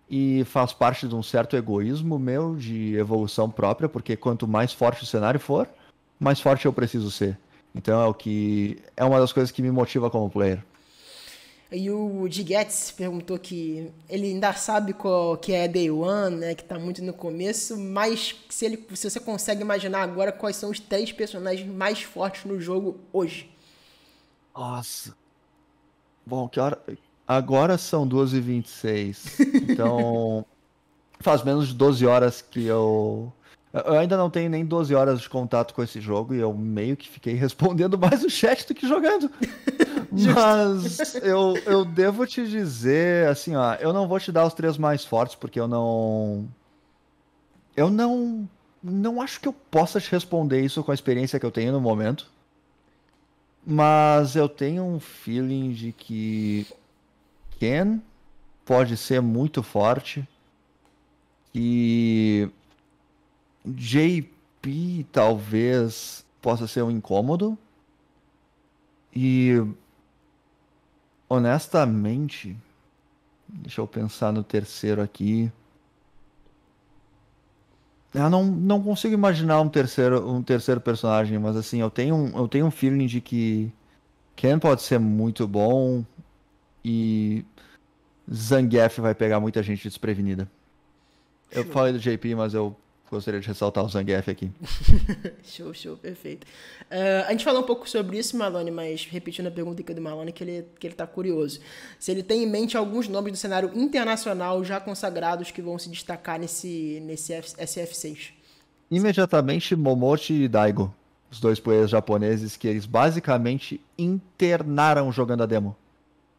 [SPEAKER 3] e faz parte de um certo egoísmo meu de evolução própria, porque quanto mais forte o cenário for, mais forte eu preciso ser. Então é o que é uma das coisas que me motiva como player.
[SPEAKER 1] E o Digetz perguntou que ele ainda sabe qual que é Day One, né? Que tá muito no começo, mas se, ele, se você consegue imaginar agora quais são os três personagens mais fortes no jogo hoje.
[SPEAKER 2] Nossa.
[SPEAKER 3] Bom, que hora. Agora são 12 h 26 Então. (laughs) faz menos de 12 horas que eu eu ainda não tenho nem 12 horas de contato com esse jogo e eu meio que fiquei (laughs) respondendo mais o chat do que jogando. (laughs) Mas eu, eu devo te dizer, assim, ó, eu não vou te dar os três mais fortes, porque eu não. Eu não. Não acho que eu possa te responder isso com a experiência que eu tenho no momento. Mas eu tenho um feeling de que. Ken pode ser muito forte. E JP talvez possa ser um incômodo. E honestamente, deixa eu pensar no terceiro aqui. Eu não, não consigo imaginar um terceiro, um terceiro personagem, mas assim, eu tenho eu tenho um feeling de que Ken pode ser muito bom e Zangief vai pegar muita gente desprevenida. Eu falei do JP, mas eu Gostaria de ressaltar o Zangief aqui.
[SPEAKER 1] (laughs) show, show, perfeito. Uh, a gente falou um pouco sobre isso, Malone, mas repetindo a pergunta aqui do Malone, que ele, que ele tá curioso. Se ele tem em mente alguns nomes do cenário internacional já consagrados que vão se destacar nesse, nesse SF6.
[SPEAKER 3] Imediatamente, Momote e Daigo. Os dois players japoneses que eles basicamente internaram jogando a demo.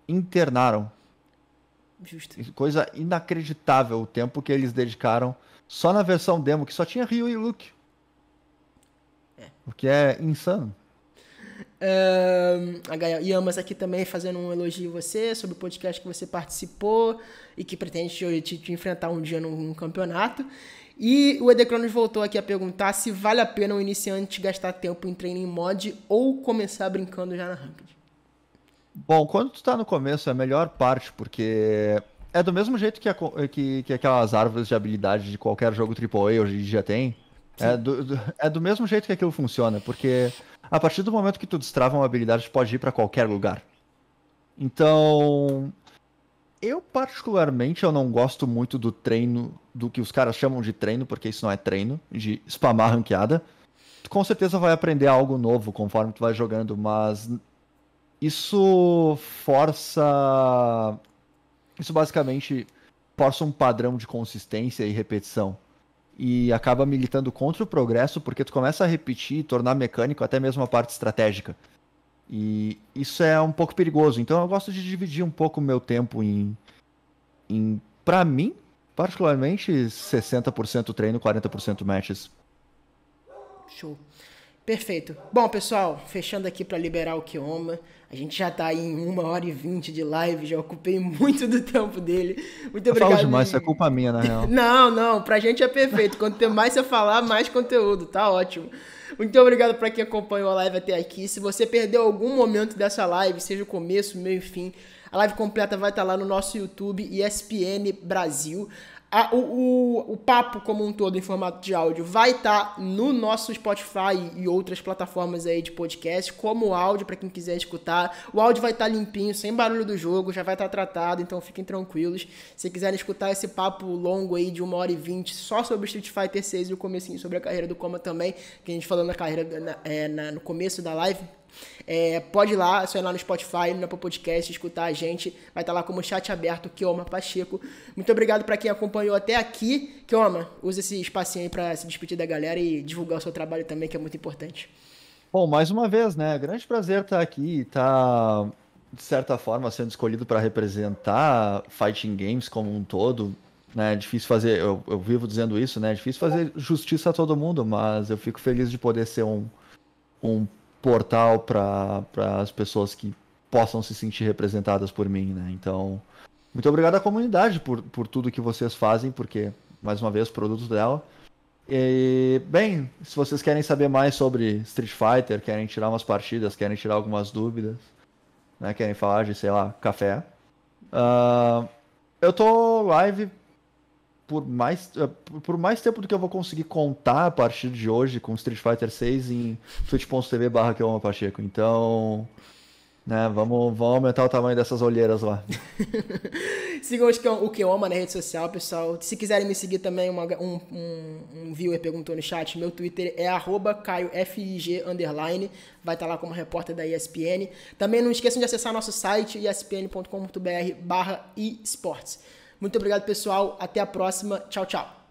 [SPEAKER 3] Internaram. Justo. Coisa inacreditável o tempo que eles dedicaram só na versão demo, que só tinha Ryu e Luke. É. O que é insano.
[SPEAKER 1] Uh, a Gaia Yamas aqui também fazendo um elogio a você sobre o podcast que você participou e que pretende te, te enfrentar um dia num, num campeonato. E o Edecronos voltou aqui a perguntar se vale a pena um iniciante gastar tempo em em mod ou começar brincando já na ranked.
[SPEAKER 3] Bom, quando tu tá no começo é a melhor parte, porque é do mesmo jeito que, a, eh, que, que aquelas árvores de habilidade de qualquer jogo AAA hoje em dia tem. É do, do, é do mesmo jeito que aquilo funciona, porque a partir do momento que tu destrava uma habilidade, tu pode ir para qualquer lugar. Então, eu particularmente eu não gosto muito do treino, do que os caras chamam de treino, porque isso não é treino, de spamar ranqueada. Tu com certeza vai aprender algo novo conforme tu vai jogando, mas isso força isso basicamente força um padrão de consistência e repetição e acaba militando contra o progresso porque tu começa a repetir e tornar mecânico até mesmo a parte estratégica. E isso é um pouco perigoso. Então eu gosto de dividir um pouco o meu tempo em em para mim, particularmente 60% treino, 40% matches.
[SPEAKER 1] Show. Perfeito. Bom, pessoal, fechando aqui para liberar o Kioma. A gente já está em uma hora e vinte de live, já ocupei muito do tempo dele. Muito eu obrigado. Falo demais, isso
[SPEAKER 3] é culpa minha, na real. (laughs)
[SPEAKER 1] não, não, para a gente é perfeito. Quanto mais você falar, mais conteúdo, tá ótimo. Muito obrigado para quem acompanhou a live até aqui. Se você perdeu algum momento dessa live, seja o começo, meio e fim, a live completa vai estar tá lá no nosso YouTube ESPN Brasil. A, o, o, o, papo como um todo em formato de áudio vai estar tá no nosso Spotify e outras plataformas aí de podcast, como áudio para quem quiser escutar. O áudio vai estar tá limpinho, sem barulho do jogo, já vai estar tá tratado, então fiquem tranquilos. Se quiserem escutar esse papo longo aí de 1 hora e 20 só sobre Street Fighter 6 e o comecinho sobre a carreira do Coma também, que a gente falou na carreira na, é, na, no começo da live, é, pode ir lá, só ir lá no Spotify, no Apple Podcast, escutar a gente. Vai estar tá lá como chat aberto, Kioma é Pacheco. Muito obrigado para quem acompanhou até aqui. Kioma, usa esse espacinho aí para se despedir da galera e divulgar o seu trabalho também, que é muito importante.
[SPEAKER 3] Bom, mais uma vez, né? Grande prazer estar tá aqui, estar, tá, de certa forma, sendo escolhido para representar Fighting Games como um todo. Né, é difícil fazer, eu, eu vivo dizendo isso, né? É difícil fazer justiça a todo mundo, mas eu fico feliz de poder ser um, um portal para as pessoas que possam se sentir representadas por mim, né? Então, muito obrigado à comunidade por, por tudo que vocês fazem, porque, mais uma vez, produtos dela. E, bem, se vocês querem saber mais sobre Street Fighter, querem tirar umas partidas, querem tirar algumas dúvidas, né, querem falar de, sei lá, café, uh, eu tô live por mais, eh, por mais tempo do que eu vou conseguir contar a partir de hoje com Street Fighter 6 em twitch.tv barra que eu amo Pacheco. Então, né, vamos, vamos aumentar o tamanho dessas olheiras lá.
[SPEAKER 1] (laughs) Sigam o que eu amo na rede social, pessoal. Se quiserem me seguir também, uma, um, um, um, viewer perguntou no chat, meu Twitter é arroba caiofig, underline, vai estar tá lá como repórter da ESPN. Também não esqueçam de acessar nosso site, espn.com.br barra esportes. Muito obrigado,
[SPEAKER 2] pessoal. Até a próxima. Tchau, tchau.